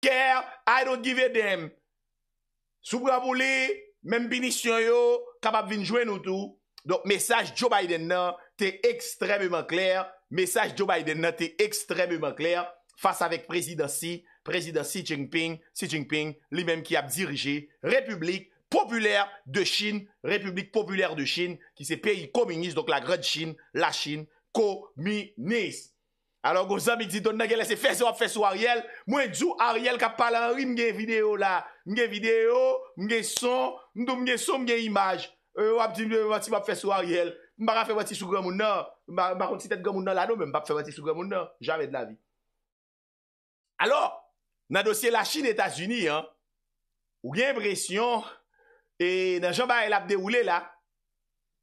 Ker, I don't give a damn. Soubou la boule, men binis yon yo, kapap vin jwen nou tou. Donk, mesaj Joe Biden nan, te ekstrem yon man kler. Mesaj Joe Biden nan, te ekstrem yon man kler. Fas avek prezidansi, prezidansi Jinping. Xi Jinping, li men ki ap dirije, republik populer de Chin. Republik populer de Chin, ki se peyi kominist. Donk, la gran Chin, la Chin, kominist. Alors gòzèm i gzi don nan gen lese fèzi wap euh, fè sou Ariel, mwen djou Ariel kap palan ri mgen video la. Mgen video, mgen son, mdou mgen son mgen imaj. Wap djou mwen fè sou Ariel, mba rafè wati sou gèmoun nan. Mba rafè wati sou gèmoun nan la nou, mwen bap fè wati sou gèmoun nan. Jamè dna vi. Alors, nan dosye la Chine et Asunie, ou gen presyon, e nan jamban el ap de oule la,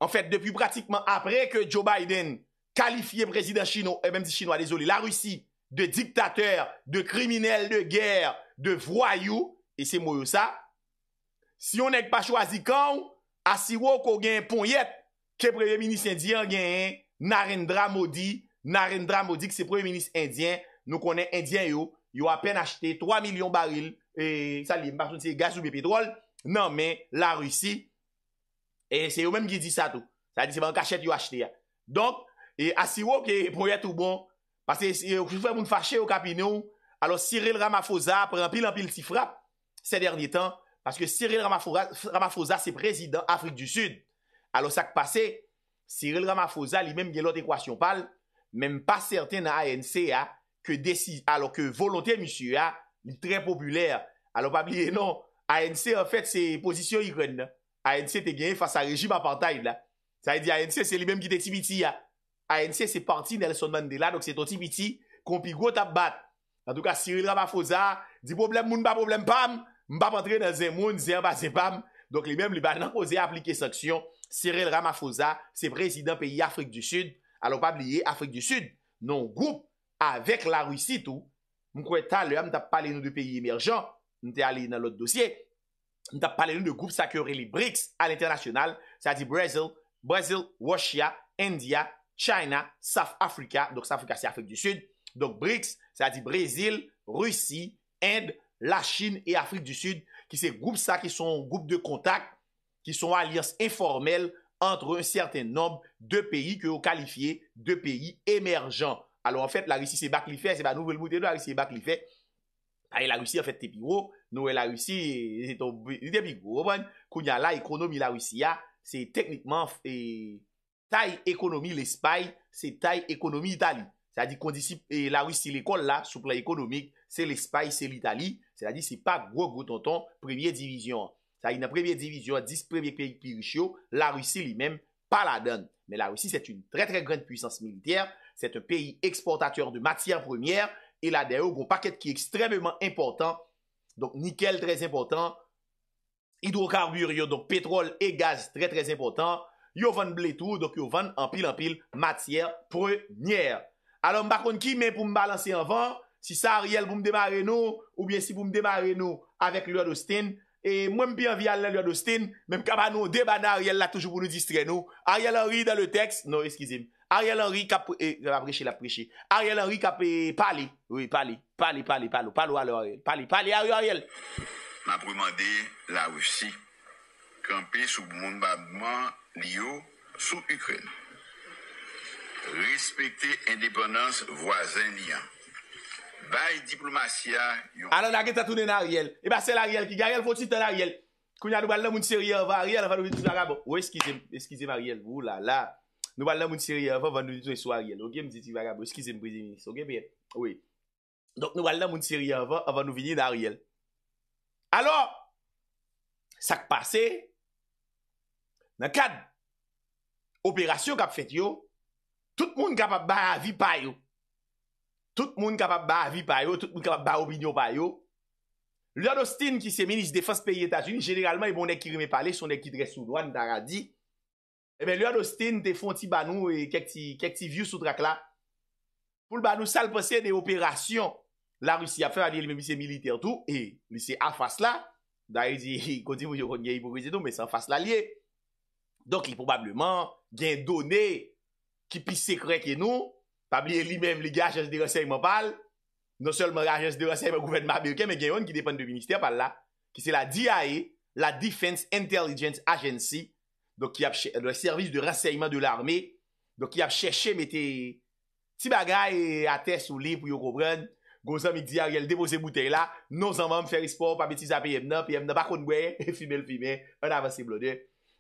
an fèt depi pratikman apre ke Joe Biden... kalifiye prezident chino, eh, e mèm di chino, a dezoli, la russi, de diktatèr, de kriminèl, de gèr, de vwayou, e se mou yo sa, si yon ek pa chwazi kan, a si wò ko gen pon yet, ke preveni minis indian gen, Narendra Modi, Narendra Modi, ki se preveni minis indian, nou konen indian yo, yo apen achete 3 milyon baril, e salib, mpason ti e gazoube petrol, nan men, la russi, e se yo mèm gi di sa tou, sa di se ban kachet yo achete ya, donk, E asi wok e prouyat ou bon. Pase ou fè eh, moun fache ou kapi nou. Alo Cyril Ramaphosa prèmpil anpil ti frap se derni tan. Pase que Cyril Ramaphosa se prezidant Afrik du Sud. Alo sak pase, Cyril Ramaphosa li menm gen lot ekwasyon pal. Menm pa serten a ANC ya. Ke desi, alo ke volontè mishu ya. Mi trè populèr. Alo pa bliye non. ANC en fèt se pozisyon ikon la. ANC te genye fasa rejim apantay la. Sa e di ANC se li menm ki te tibiti ya. ANC se parti nel son mandela Donk se ton tip iti Konpi go tap bat Nan tout ka Cyril Ramaphosa Di problem moun ba problem pam Mbap antre nan zem moun zem ba zem pam Donk li menm li ban nan oze aplike seksyon Cyril Ramaphosa se prezident peyi Afrik du Sud Alon pa bliye Afrik du Sud Non goup avek la rwisi tou Mkwen tan lè M tap pale nou de peyi emerjan M te ale nan lot dosye M tap pale nou de goup sakyorili briks Al internasyonal Sa di Brazil India China, South Africa, donc South Africa, c'est Afrique du Sud, donc BRICS, ça dit Brésil, Russie, Inde, la Chine et Afrique du Sud, qui c'est groupe ça, qui sont groupe de contact, qui sont alliance informelle entre un certain nombre de pays que vous qualifiez de pays émergents. Alors, en fait, la Russie, c'est Baklifè, c'est pas nous, nous, nous, la Russie, Baklifè, ah, la Russie, en fait, t'es plus gros, nous, la Russie, t'es plus gros, c'est pas nous, nous, nous, la Russie, c'est ah, techniquement... taille économie l'Espagne, c'est taille économie Italie. C'est-à-dire qu'on dit et la Russie, l'école là, sous plan économique, c'est l'Espagne, c'est l'Italie. C'est-à-dire c'est pas gros gros tonton, première division. C'est-à-dire dans première division, 10 premiers pays riches, la Russie lui-même, pas la donne. Mais la Russie, c'est une très très grande puissance militaire. C'est un pays exportateur de matières premières. Et là, derrière, un paquet qui est extrêmement important. Donc, nickel très important. Hydrocarbures, donc pétrole et gaz très très important. yo van bletou, dok yo van anpil-anpil matyer prenyer. Alon mbakon ki men pou mbalanse anvan, si sa Ariel pou mdemare nou, ou bien si pou mdemare nou, avek Lua d'Austin, e mwenm pi anvial la Lua d'Austin, menm kama nou debana Ariel la toujou pou nou distre nou, Ariel Henry dan le tekst, non eskizim, Ariel Henry kap, e, eh, jav apreche, l'apreche, Ariel Henry kap pali, oui pali, pali, pali, palo, palo alo Ariel, pali, pali, Ariel, Ariel, mabrouman de la ou si. Kampi sou moun badman liyo sou Ukren. Respekti endeponans wazen liyan. Bay diplomasyan yon. Ano nage tatounen a riyel. E ba sel a riyel ki garyel fotsi tan a riyel. Kounya nou bal nan moun siri avan a riyel avan nou vini sou a riyel. Ou eskize m a riyel. Oulala. Nou bal nan moun siri avan avan nou vini sou a riyel. Oge m ziti m a riyel. Oeskize m brezini. Oge m. Oui. Donk nou bal nan moun siri avan avan nou vini sou a riyel. Ano. Sak pase. E. Nan kad, operasyon kap fet yo, tout moun kapap ba vi pa yo. Tout moun kapap ba vi pa yo, tout moun kapap ba obinyo pa yo. Lyo Adostin ki se menis defans peyi Etatun, generalman yon moun ek kiri me pale, son ek ki dres ou doan, dara di. Emen, eh lyo Adostin te fon ti banou e kek ti view sou drak la. Poul banou sal pose de operasyon, la Rusi ap fe, a liye li me bise militer tou, e li se afas la, da yi di, konti moun yo konye yi pou bise tou, me se afas la liye. Donk e probableman gen donè ki pis se kreke nou, tabli e li mem li gajans de raseyman pal, non sol man gajans de raseyman gouvenman Amerike, men gen yon ki depan de ministèr pal la, ki se la DIAE, la Defense Intelligence Agency, donk ki ap servis de raseyman de l'armè, donk ki ap chèche metè ti bagay a tes ou li pou yo koubrèn, gosan mik di a gel depose butè la, non san man m fèri sport, pa metis apè yem nan, pè yem nan bakon mwen, fime l'fime, an avansi blode.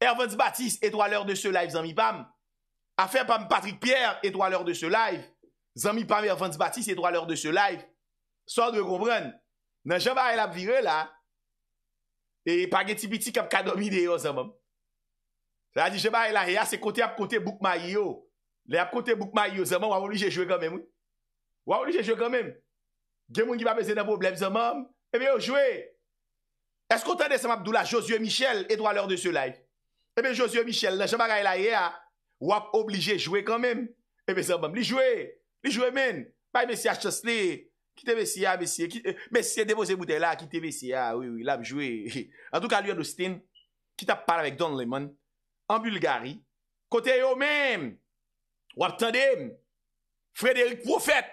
Erwans Batis etwa lor de se live zan mi pam. Afen pam Patrick Pierre etwa lor de se live. Zan mi pam Erwans Batis etwa lor de se live. Son dwe gobran. Nan jama el ap vire la. E pag eti biti kap kadomi de yo zan mam. Zan di jama el a reya se kote ap kote bouk ma yi yo. Le ap kote bouk ma yi yo zan mam. Wawou li je jwe gomem ou. Wawou li je jwe gomem. Gen moun ki pa me zene boblem zan mam. Ebe eh yo jwe. Esko tande se mabdoula Josue Michel etwa lor de se live. Ebe Josye Michel la, jama gaye la ye a, wap oblije jwe kanmem. Ebe zanbam, li jwe, li jwe men. Paye mesye a chasle, kite mesye a mesye, eh, mesye depo ze boute la, kite mesye a, wii wii, la mjwe. An tou ka, lyo Adostin, kite ap pale vek Don Lemon, an Bulgari, kote yo men, wap tande men, Frédéric Prophète,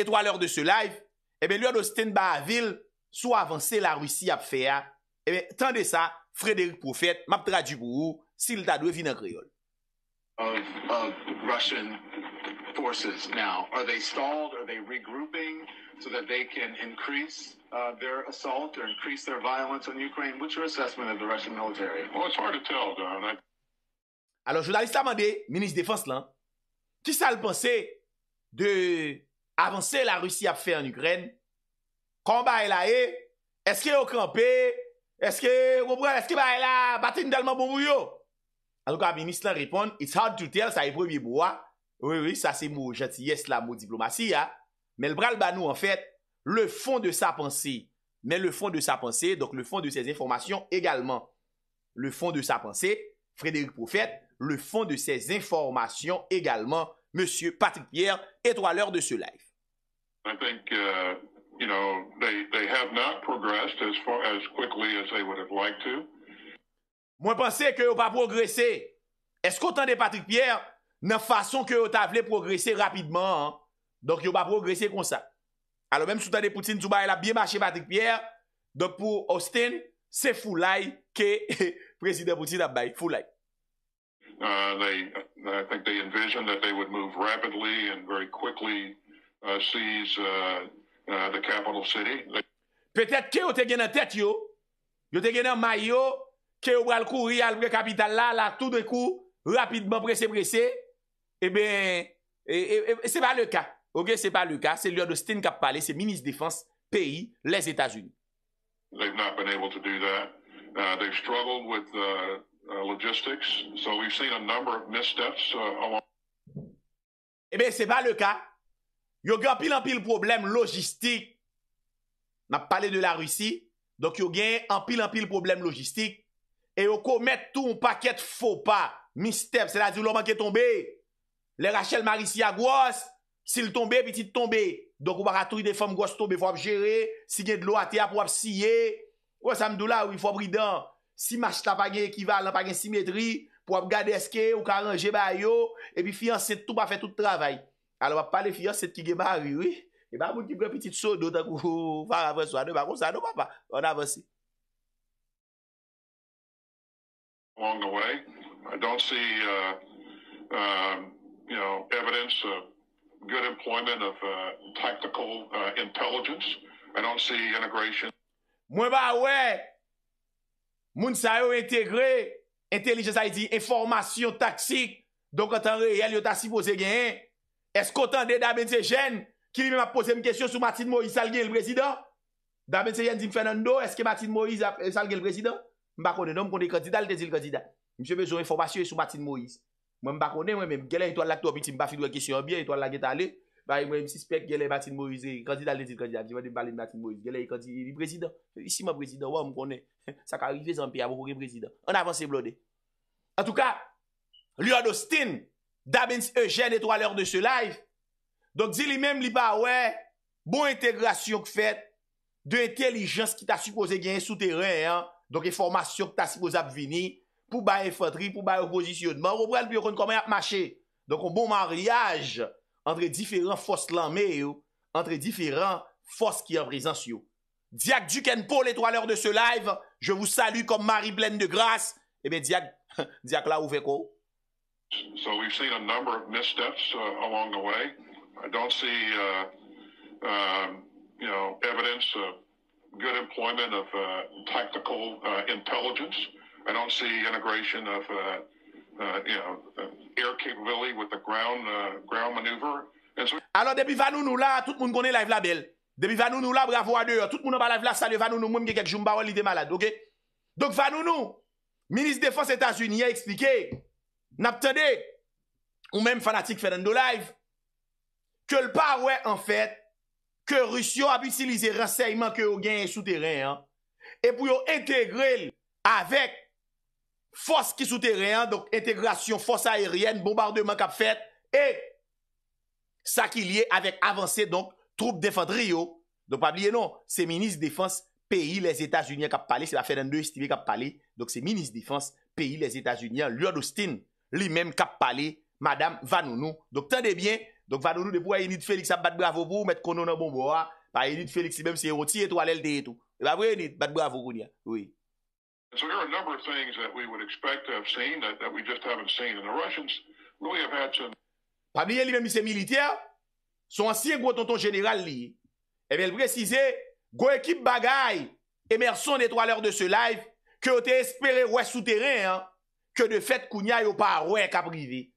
etwa lèr de se live, ebe lyo Adostin ba a vil, sou avanse la russi ap fè a, ebe tande sa, Frédéric Prophète, map tradu pou ou, s'il ta dwe vin akriyol. Alors, joudaliste amande, minis defans lan, ki sa l'pense de avanse la Rusi ap fe an Ukren, kon ba e la e, eske eh? yo kranpe, eske yo brel, eske ba e la bate nidalman bomuyo, Anon ka, mi misla repon, it's hard to tell, sa e previ bo a. Oui, oui, sa se mou jatiye, se la mou diplomatie, a. Men le bral banou, en fèt, le fond de sa pensi. Men le fond de sa pensi, donk le fond de se informasyon, egalman. Le fond de sa pensi, Frédéric Prophète, le fond de se informasyon, egalman, Monsie Patrick Pierre, et toi l'heure de ce live. I think, uh, you know, they have not progressed as quickly as they would have liked to. Mwen panse ke yo pa progresse Esko tan de Patrick Pierre Nan fason ke yo ta vle progresse rapidman Donk yo pa progresse kon sa A lo menm sou tan de Poutine Sou ba el ap biye mache Patrick Pierre Donk pou Austin Se fulay ke prezident Poutine ap bay Fulay uh, uh, uh, Petet ke yo te genan tet yo Yo te genan may yo Che ou bral kouri al bre kapital la, la tout de kou, rapidman presse presse, e eh ben, e se pa le ka. Ok, se pa le ka, se lyo de Sting kap pale, se Ministre Défense Pays, les Etats-Unis. They've not been able to do that. Uh, they've struggled with uh, uh, logistics, so we've seen a number of missteps. E ben, se pa le ka, yo gen an pil an pil problem logistik. Na pale de la Rusi, donk yo gen an pil an pil problem logistik. E yo kou met tou mou paket fopa. Mister, se la zi ou loman ke tombe. Le Rachel Marie si a gwas, si l tombe, pi ti tombe. Donk ou baka truy de fom gwas tombe, fwa ap jere, si gen de lo ate ap wap siye. Wos amdou la, wif wap ridan. Si mas ta page ekival, lak page simetri, pwa ap gadeske, ou karanje bayo, epi fianse tou pa fe tout travay. Al wap pale fianse ti gen mari, wih. E baka moun ki bre piti tso do, tan kou fwa avan so ane, bako sa ane wapa, wana avansi. I don't see uh, uh, evidence of good employment of uh, tactical intelligence. I don't see integration. Mwen ba we, moun sa yo integre, intelligence a yi di, informasyon taksik, donk an tan reyel yo ta si pose gen. Eskotan de Damense Jen, ki li men ap pose mwen kesyon sou Matin Moïse al gen l presidant? Damense Jen di Fernando, eske Matin Moïse al gen l presidant? Mba konen, nou mkonen kandidal de zil kandidal. Mse bezon informasyon sou Matin Moïse. Mwen mba konen, mwen mwen, gelè yon toal lak to, biti mba fi dwe kesyon bi, yon toal lak geta le, mwen mwen msispek gelè yon Matin Moïse, yon kandidal de zil kandidal, gelè yon kandidal, yon prezidant. Isi mwen prezidant, wè mkonen. Sa ka rive zan pi, avon kore prezidant. An avan se blode. An tou ka, Lui Adostin, Dabens Eugène eto alèr de se live, donk zi li mèm li pa, Donk e forma syok ta sipoz ap vini, pou bay enfotri, pou bay opozisyon, man wop wèl biyon kon komè ap mache. Donk wou bou mariage antre diferan fos lanme yo, antre diferan fos ki ap rizans yo. Diak Dukenpo, l'étoileur de se live, je wou salu kom Marie Blaine de Grasse, ebe eh diak, diak la ouveko. So we've seen a number of missteps uh, along the way. I don't see, uh, um, you know, evidence of, Good employment of uh, tactical uh, intelligence. I don't see integration of uh, air capability with the ground maneuver. Alors, debi Vanounou la, tout moun konen live label. Debi Vanounou la, bravo a deux. Tout moun an pa live la, sali Vanounou mwen mge kek joumba wè lide malade, ok? Dok Vanounou, Ministre des Forces Etats-Unis a expliqué, nap tene, ou mèm fanatik fè den do live, ke l pa wè, an fèt, Ke Rusyon a bitilize renseyman ke o gen yon souterren. E pou yon entegre avèk fòs ki souterren. Donk entegreasyon fòs aèryen, bombardèman kap fèt. E sa ki liye avèk avansè donk troupe defan triyo. Donk pa liye non. Se minis defans peyi les Etats-Unis kap pale. Se la fè nan 2 estivè kap pale. Donk se minis defans peyi les Etats-Unis. Lui Adoustine, li mèm kap pale. Madame Vanounou. Donk tan debyen. Donk vado nou de pou a Enid Felix ap bat bravo pou, met konon an bon mou a, pa Enid Felix li menm se roti etou alel de etou. E ba vwe Enid, bat bravo koun ya, oui. Pamliye li menmise militea, son ansi e gwo tonton general li, e eh vel prezize, gwo ekip bagay, emerson etou alel de se live, ke o te espere wè souteren, ke de fèt koun ya yo pa wè kaprivi.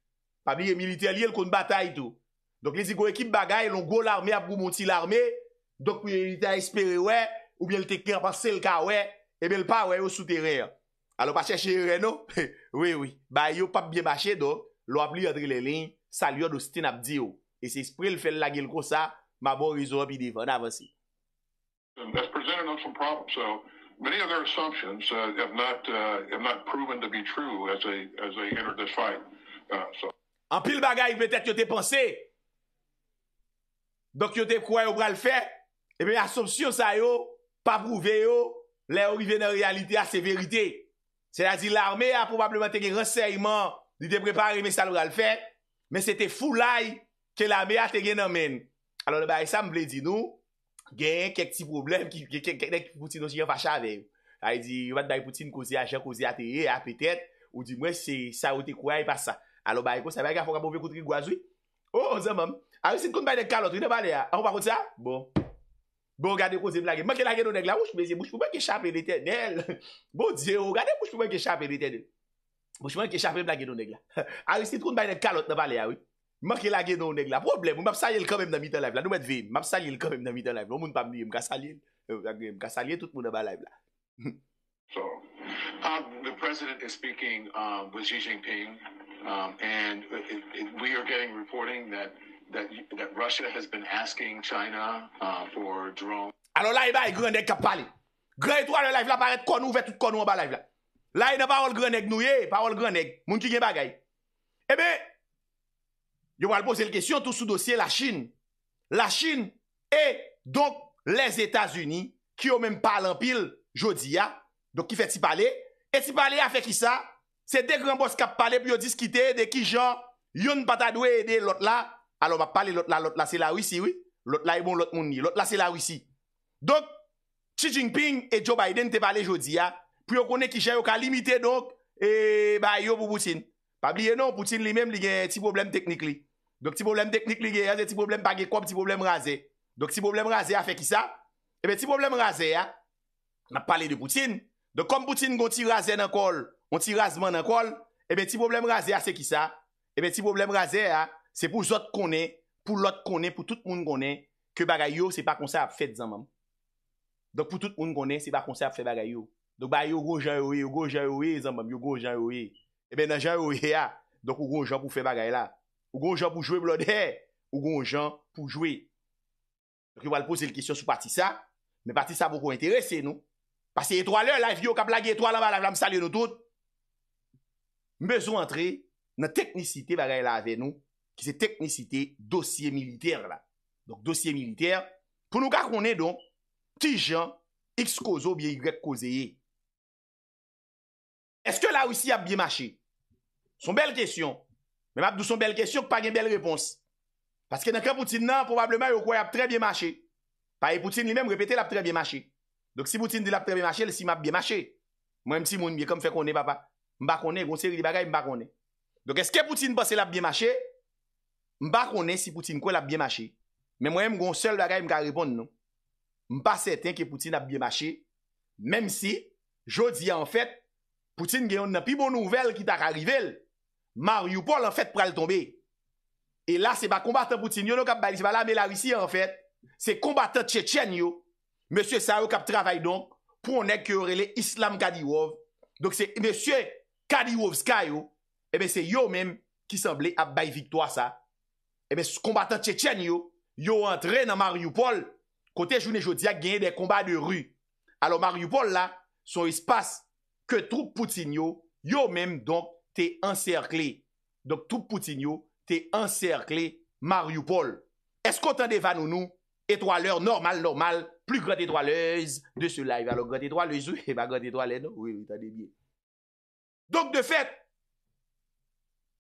Pamliye militea li el kon batay etou. Donk li zi go ekip bagay, loun go l'armè ap gou mouti l'armè, donk pou yon ite a espere we, oubyen lte kler pa sel ka we, e bel pa we yo souterè. Alo pa chè chè yon reno? Oui, oui. Ba yon pap biye bachè do, loun ap li yadri lè lè yon, sa luyon ou stè nap di yo. E se esprè l'fel lage l'kosa, mabon rizou api divan avansi. Um, Anpil uh, uh, uh, bagay, pwetè t'yote pansè? Dok yo te kwa yo bral fe, ebe asopsyon sa yo, pa prouve yo, le orive nan realite a se verite. Se la di l'arme a probableman te gen renseyman li de prepari me sa l'bral fe, men se te fulay ke l'arme a te gen nan men. Alo le baye sa mble di nou, gen kek ti problem ki, kek dek poutin o si gen facha ave. Ay di, yon vat baye poutin kouze a jen, kouze a te ye, a petet, ou di mwen se sa yo te kwa yi pa sa. Alo baye kou se baga foka pou ve koutri gwa zwi? O, oh, o zan mam. Arisit koun bay de kalot, wè nan bale ya? An wakon sa? Bo. Bo, gade kouzi m lage. M ake lage nou neg la. Woush mè zi, moush mè kèchapè nè tè nèl. Bo, zi ou, gade moush mè kèchapè nè tè nèl. Moush mè kèchapè m lage nou neg la. Arisit koun bay de kalot nan bale ya, wè. M ake lage nou neg la. Problem, m ap salye l koum nan mitan la. Nou mè dvey, m ap salye l koum nan mitan la. M an moun pa mneye, m ka salye. Euh, m ka salye tout moun nan that Russia has been asking China uh, for drone... Alors là, il y a un grand nègre qui a parlé. Grand nègre, il y a un grand nègre qui a parlé. Là, il n'y a pas un grand nègre qui a parlé. Il n'y a pas un grand nègre qui a parlé. Moun ki gen bagay. Eh ben, yo wale pose le question tout sous dossier la Chine. La Chine et donc les Etats-Unis qui ont même parlé en pile jeudi, et si parler a fait qui ça, c'est des grands boss qui a parlé et puis ont discuté de qui genre yon patadoué de l'autre là alo m ap pale lot la lot la se la wisi wii, lot la e bon lot moun ni, lot la se la wisi. Dok, Xi Jinping e Joe Biden te pale jodi ya, pou yo kone ki jay yo ka limite dok, e ba yo pou Poutine. Pa bliye non, Poutine li menm li gen ti problem teknik li. Dok ti problem teknik li gen, te ti problem page kop, ti problem raze. Dok ti problem raze a fe ki sa? Ebe ti problem raze ya. Nap pale de Poutine. Dok kom Poutine kon ti raze nan kol, kon ti razman nan kol, ebe eh ti problem raze a se ki sa? Ebe eh ti problem raze ya. Se pou zot konen, pou lot konen, pou tout moun konen, ke bagay yo se pa konser ap fet zan mam. Dok pou tout moun konen, se pa konser ap fet bagay yo. Dok bagay yo, yo go jan ouye, yo go jan ouye zan mam, yo go jan ouye. Eben nan jan ouye ya, dok yo go jan pou fet bagay la. Yo go jan pou jwe blode, yo go jan pou jwe. Yo val pose l kisyon sou pati sa, men pati sa voko interese nou. Pasi etwa lè, la vyo kap lage etwa lè, la vlam salye nou tout. Mbezo antre, nan teknisite bagay la ave nou, ki se teknisite dosye militer la. Donk dosye militer, pou nou ka konen donk, ti jan, x kozo bye y kozeye. Eske la ou si ap bye mache? Son bel kesyon. Men ap dou son bel kesyon, kwa pa gen bel repons. Paske nanke Poutine nan, poubableman yo kwa ap trey bye mache. Pa e Poutine li men repete la ap trey bye mache. Donk si Poutine di la ap trey bye mache, lesi ma ap bye mache. Mwen msi moun miye kom fe konen, mba konen, gonseri li bagay mba konen. Donk eske Poutine pase la ap bye mache, Mpa konen si Poutine kwen la biye machi. Men mwen mgon sel la gaye mka repon nou. Mpa seten ki Poutine la biye machi. Mem si, jodi an fèt, Poutine genyon nan pi bon nouvel ki tak arive l. Mario Paul an fèt pral tombe. E la se ba kombatan Poutine yo nou kap bayi. Se ba la me la wisi an fèt. Se kombatan Chechen yo. Mse Sao kap travay don. Ponen ki orele Islam Kadivov. Mse Kadivov Sky yo. Ebe eh se yo menm ki semble ap bayi viktwa sa. Eme, eh kombatan Chechen yo, yo entren nan Mario Paul, kote jounen Jodia genye den kombat de ru. Alo, Mario Paul la, son ispas, ke Troupoutinho, yo menm, donk, te encerkle. Donk, Troupoutinho, te encerkle Mario Paul. Eskontan de vanounou, etroaleur normal, normal, pli grot etroaleuz, de sou la, alo, grot etroaleuz, ou, eba, grot etroalez, nou, ou, ou, ta de bie. Donk, de fet,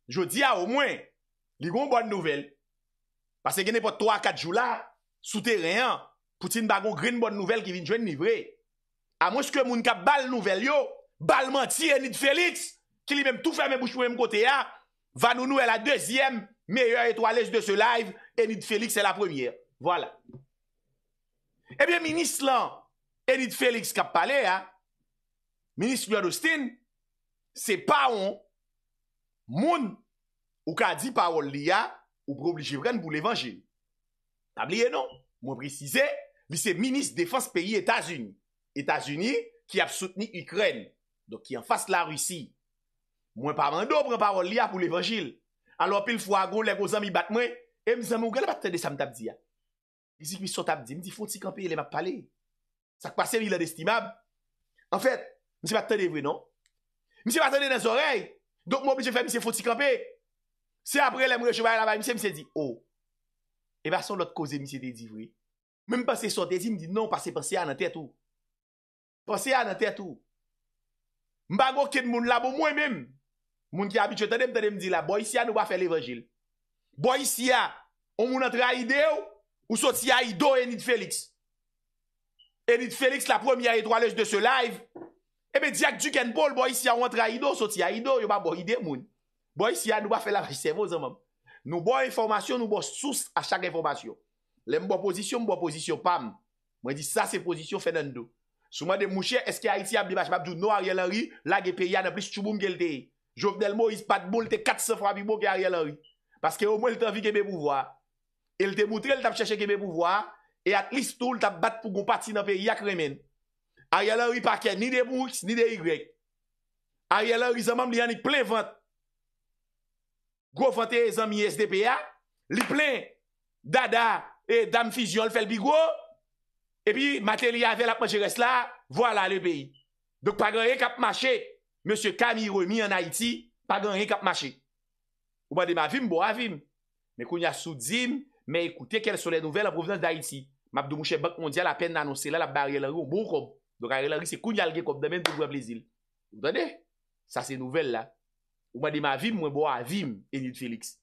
Jodia, ou mwen, li goun bon nouvel, Pase genè po 3-4 jou la, sou teren an, poutin bagon green bon nouvel ki vin jwen nivre. Amon skè moun kap bal nouvel yo, bal manti Enid Felix, ki li menm tou ferme mbouch pou menm kote ya, va nou nou e la dezyem, meyè etwales de se live, Enid Felix e la premiè. Voilà. Ebyen, eh minis lan, Enid Felix kap pale ya, minis Lerostin, se pa on, moun, ou ka di pa wol li ya, Ou prou bli jivren pou l'Evangil. Tabliye nou? Mwen prezize, vi se minist defans peyi Etasuni. Etasuni ki ap soutenik Ukren. Dok ki an fas la Rusi. Mwen parman do, prou parman li a pou l'Evangil. An lopil fwa go, le gozan mi bat mwen. E mizan moun, gwen la paten de sa mtabdi ya? I zik mi sotabdi, mi zi foti kampe ye le map pale. Sa kwa se mi la destimab. An fet, mi se paten de vre nou? Mi se paten de nan zorey! Dok mwen obli je fè mi se foti kampe! Se apre lèm rechevay la baymse, mi se di, oh, e bason lot koze mi se di di vri. Mèm pase sa te di, mi di, non, pase pase ya nan tet ou. Pase ya nan tet ou. Mba gwo ken moun la bo mwen mèm, moun ki abit yo tèdèm, tèdèm di la, boy si ya nou ba fè l'evangil. Boy si ya, ou moun antre a ide ou, ou sot si ya ido Enid Félix. Enid Félix la premier etroalej de se live. Ebe di ak Duke and Paul, boy si ya ou antre a ide ou, sot si ya ide ou, yo ba boy ide moun. Boy si ya nou ba fè la majisèmò bon, zanmèm. Nou bo informasyon, nou bo sous a chak informasyon. Le mbo posisyon, mbo posisyon pam. Mwen di sa se posisyon fè nan do. Souman de mwouche, eske a iti abdibaj, mabdou nou a riyal anri, la ge pe yana plis choumou mge lte. Jok del mwou is bat bol te kat sefra bi mwou ki a riyal anri. Paske o mwen lte avi keme pou vwa. El te mwoutre lte ap chèche keme pou vwa, e at listou lte ap bat pou goun pati nan pe yak remen. A riyal anri pakè, ni de mw Gwo fante zon mi SDPA Li plen Dada e Dam Fizyon l fel bi gwo E pi mater ya ve la pajeres la Vo la le peyi Dok pa gen re kap mache Monsye Kamiromi an Haiti Pa gen re kap mache Ou ba de ma vim bo avim Me kounya sou dzim Me ekoute kelle sou le nouvel a provenan d'Haiti Mabdou Mouché Bakondia la pen bon, nanose bon, la La barye lari ou bou kom Dok arye lari se kounya alge kom demen Bwèv le zil Sa se nouvel la Ou mwen di ma vim, mwen bo a vim Enid Felix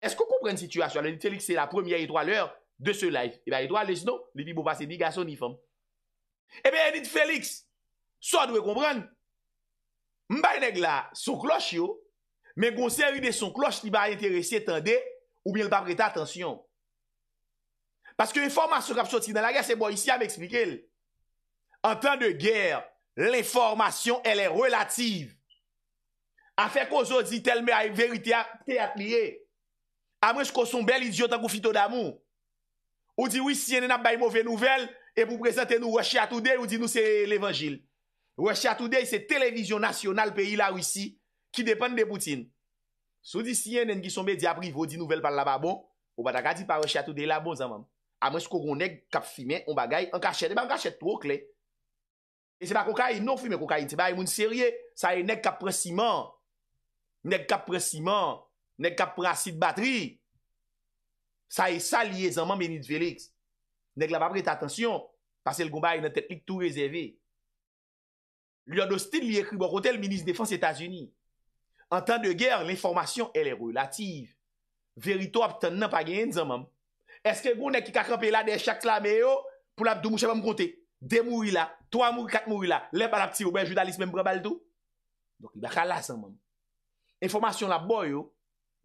Eskou komprende situasyon? Enid Felix se la premye etwa lèr de se laif Eba etwa lès nou, li bi bo pase di gaso ni fam Ebe eh Enid Felix So dwe komprende Mba enèk la son kloche yo Mwen konser yon de son kloche Ti ba interese tende Ou mwen pa prete atensyon Paske informasyon kap choti nan la gè Se mwen bon, isi a mè eksplike En tan de gèr L'informasyon elè relative A fek o zo di tel me ay e verite a te atliye. A mwen sko son bel idiotan kou fito damou. Ou di wisi yon en ap bay mouve nouvel, e pou prezente nou Washiha Today ou di nou se l'Evangil. Washiha Today se televizyon nasyonal peyi la Wisi, ki depen de Poutine. Sou di si yon en ki son bel di aprivo di nouvel pal la ba bon, ou ba da gadi pa Washiha Today la bon zan mam. A mwen sko kon neg kap fime, ou ba gay, an kachet, e ba an kachet trok le. E se ba kou kaye, non fime kou kaye, se ba yon e moun serye, sa yon e neg kap presimant, Nèk kap pre siman, nèk kap pre asit batri. Sa e sa liye zanman menit feliks. Nèk la pa pre t'atensyon, pase l'goumba yon teknik tou rezeve. L'yon do stil li ekri bo kote l'Ministre Défense Etats-Unis. An tan de ger, l'informasyon elè relatif. Verito aptan nan pa gen yon zanman. Eske goun nèk ki kakranpe la de chak la meyo, pou la bdou mou chepan mkote. De mou yi la, to a mou, kat mou yi la. Lè pa la pti ou bè joudalisme mbre baldo. Dok li bakal la zanman. Enfomasyon la bo yo,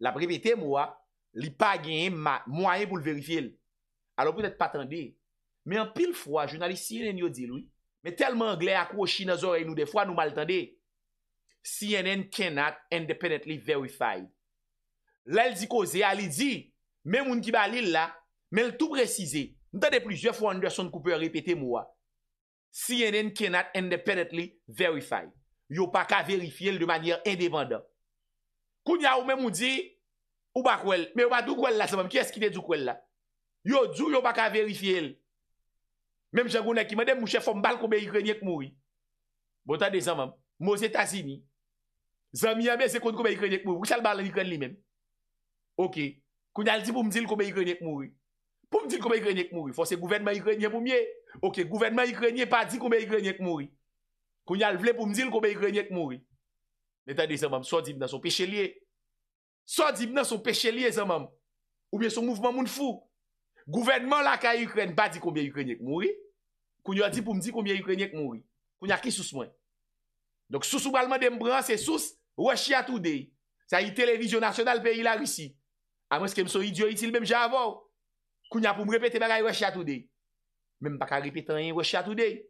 la brevete mwa, li pa genye mwa ye pou l verifiye l. Alo pwede patande, me an pil fwa, jounalist CNN yo dilwi, me telman angle akwo chinezorey nou defwa nou mal tende. CNN cannot independently verify. La el di koze, alidzi, men moun ki balil la, men l tou prezise, nou tade plizye fwa an de son koupe repete mwa. CNN cannot independently verify. Yo pa ka verifiye l de manye independant. Kounya ou men mou di, ou bak wèl. Men wadou wèl la zanmèm, kè eskine djou wèl la? Yo, djou yo bak a verifi el. Mem jangounè ki men dem mou che fò mbal koube yikrenye k mouri. Bon tan de zanmèm, Mose Tazini, zanmèm yame zekon koube yikrenye k mouri. Ou chal balan yikren li men? Ok, kounyal di pou mdil koube yikrenye k mouri. Pou mdil koube yikrenye k mouri, fò se gouvenman yikrenye pou mye. Ok, gouvenman yikrenye pa di koube yikrenye k mouri. Kounyal vle Nè tan de zan mam, so di m nan son peche liye. So di m nan son peche liye zan mam. Ou mè son mouvman moun fou. Gouvernman lakay Ukren pa di koumbyè Ukrenye k mouri. Koumbyè a di pou m di koumbyè Ukrenye k mouri. Koumbyè a ki souse mwen. Donk souse m alman de m bran, se souse Rochia Today. Se a yi televizyon nasyonal peyi la Risi. A mwen se kem son idyo iti l mèm javou. Koumbyè a pou m repete mèk ay Rochia Today. Mèm pa ka repete an yin Rochia Today.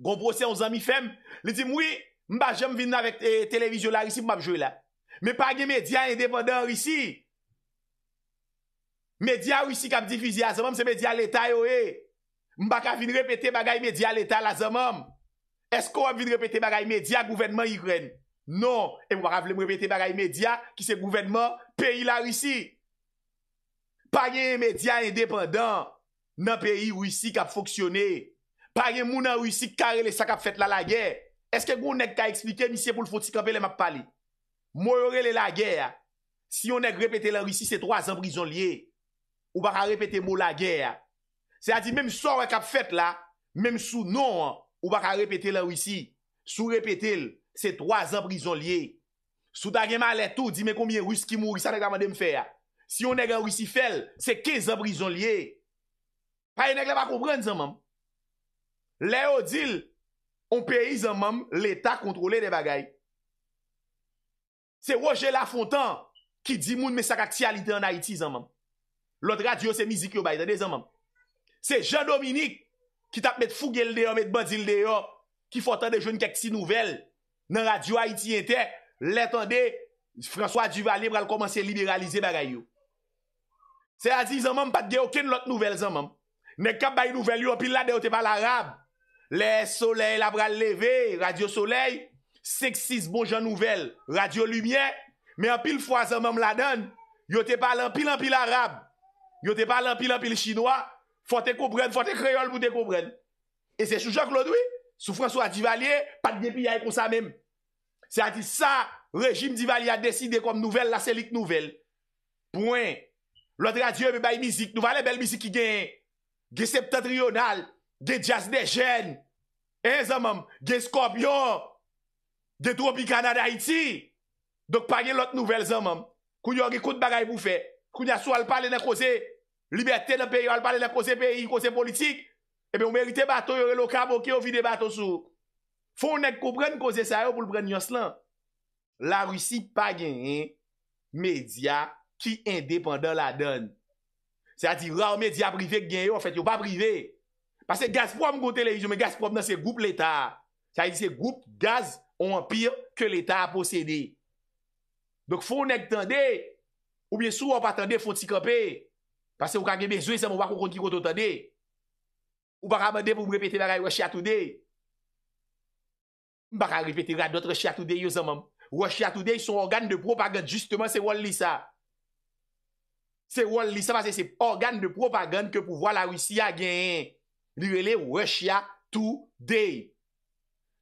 Gon brose yon zami fem, le di m w Mba jèm vin nan eh, televizyon la risi pou mbap jwè la. Mbe pange mèdia indépendant risi. Mèdia risi kap difizi a zèmèm se mèdia l'Etat yo e. Mba ka vin repete bagay mèdia l'Etat la zèmèm. Esko wap vin repete bagay mèdia gouvernement yikwen? Non, e mwara vle mw repete bagay mèdia ki se gouvernement peyi la risi. Pange mèdia indépendant nan peyi risi kap foksyone. Pange mwou nan risi kare le sak ap fèt la la gèr. Eske goun nek ka eksplike misye pou l foti kapel e map pali? Mou yorele la gè ya. Si yon nek repete la risi, se 3 an brison liye. Ou baka repete mou la gè ya. Se a di, mèm sor ek ap fèt la, mèm sou non, ou baka repete la risi. Sou repete l, se 3 an brison liye. Sou tagèman lè tou, di mè koumye risi ki mou risa, nek kaman dem fè ya. Si yon nek la risi fè l, se 15 an brison liye. Paye nek lè baka ou pren zan mèm. Lè yo dil. Lè yo dil. On peye zan mam l'Etat kontrole de bagay. Se Rojela Fontan ki di moun mesak aksialite an Haiti zan mam. Lot radio se mizik yo bayi zan mam. Se Jean-Dominique ki tap met fougel de yo, met bandil de yo, ki fontan de joun keksi nouvel nan radio Haiti ente, letan de François Duvalier pral komanse liberalize bagay yo. Se azi zan mam pat geyo ken lot nouvel zan mam. Nek kap bayi nouvel yo, pil la deyo te bal Arab. Le soleil la bral leve, radio soleil, seksis bon jan nouvel, radio lumye, me an pil fwa zanman m la don, yo te palan pil an pil arab, yo te palan pil an pil chinois, fote koubren, fote kreyol pote koubren. E se soujok lodi, soufran sou a divalyen, pat depi yay kon sa mem. Se a di sa, rejim divalyen a deside kom nouvel la selik nouvel. Poin, lodi radio yon bay mizik, nou valen bel mizik ki gen, ge septantriyonal, ge jaz eh, de jen, en zan mam, ge skop yon, de tropi kanada iti, dok pa gen lot nouvel zan mam, kou yon gikout bagay pou fe, kou yon sou alpale nan kose, libette nan peyo alpale nan kose peyi, kose politik, ebe eh ou merite bato yon loka boki ou vide bato sou. Fon nek kou pren kose sayo pou pren yon slan. La rusi pa gen medya ki indepen dan la don. Sa di raw medya privek gen yon, an fèt yon pa privek. Pase Gazprom kon televizyon, men Gazprom nan se group l'Etat. Sa yi se group gaz o empire ke l'Etat a posede. Dok foun ek tende, ou bien sou wap atende foun tsi kope. Pase wak ange bezwe, se moun wak kon kon ki koto tende. Ou baka amende pou mwepete baka yi wachiatoude. Baka yi wachiatoude yi son organ de propagande. Justement se walli sa. Se walli sa, pase se organ de propagande ke pou wala wisi a genye. Ni rele Russia Today.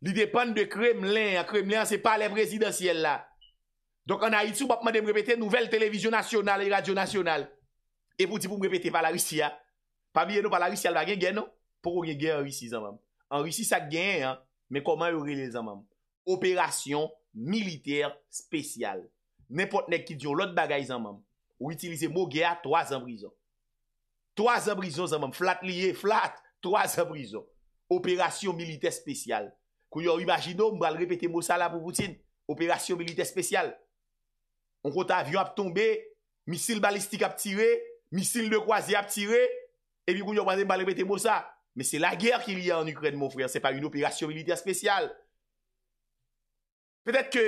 Ni depan de Kremlin. Kremlin se pa le prezidentiel la. Donk anayit sou bapman de mrepeten nouvel televizyon nasyonal e radyo nasyonal. E pou di pou mrepeten pala Rissi ya. Pa miye nou pala Rissi al bagen gen nou? Pou gen gen an Rissi zan mam. An Rissi sa gen an. Men koman yo rele zan mam? Operasyon militer spesyal. Men potne ki dyon lot bagay zan mam. Ou itilize mou ge a 3 an brison. 3 an brison zan mam. Flat liye flat. Troase brison, operasyon milite spesyal. Kou yon imagino, mbal repete mo sa la pou poutin, operasyon milite spesyal. On kont avyon ap tombe, misil balistik ap tire, misil de kwaze ap tire, e mi kou yon mbal repete mo sa. Men se la gyer ki li ya an Ukren, moun frè, se pa yon operasyon milite spesyal. Petet ke,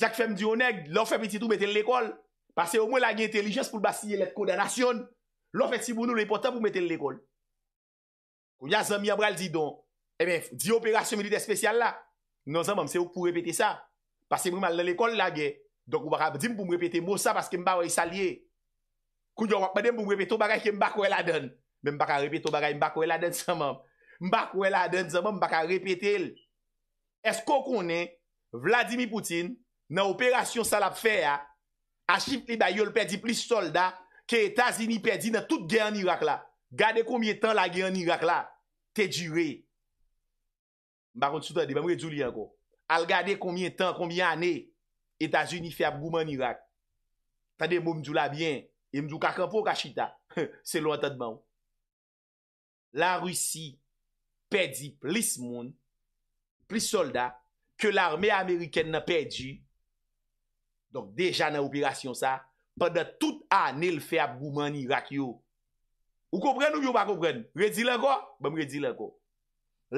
Zak Femdioneg, lò fèm eti tou meten l'ekol, pase yon mwen la gye entelijens pou l'bastille lèk kodenasyon, lò fèm eti pou nou lè portan pou meten l'ekol. Ou ya zan mi abral di don. E eh men, di operasyon milite spesyal la. Non zan mèm, se ou pou repete sa. Pase mèm al nan l'ekol la ge. Donk ou baka di m pou m repete mou sa, paske m ba wè salye. Kou yon wakpèdèm pou m repete ou bagay ke m bak wè la den. M baka repete ou bagay m bak wè la den zan mèm. M bak wè la den zan mèm, m baka repete l. Esko konè, Vladimir Poutine, nan operasyon salap fè ya, a chifte da yon l perdi pris solda, ke etazini perdi nan tout gen an Irak la. Gade koumye tan la gen yon Irak la, te jure. Bakon sou ta de, be mwen joul yon ko. Al gade koumye tan, koumye ane, Etasun ni fe ap gouman yon Irak. Ta de moun mdou la bien, e mdou kakampo kachita. Se lwantat ban. La Rusi pedi plis moun, plis solda, ke l'arme Ameriken na pedi, donk deja nan operasyon sa, pa de tout ane lfe ap gouman yon Irak yo. Ou kopren ou yo pa kopren? Redi lanko? Ben mw redi lanko.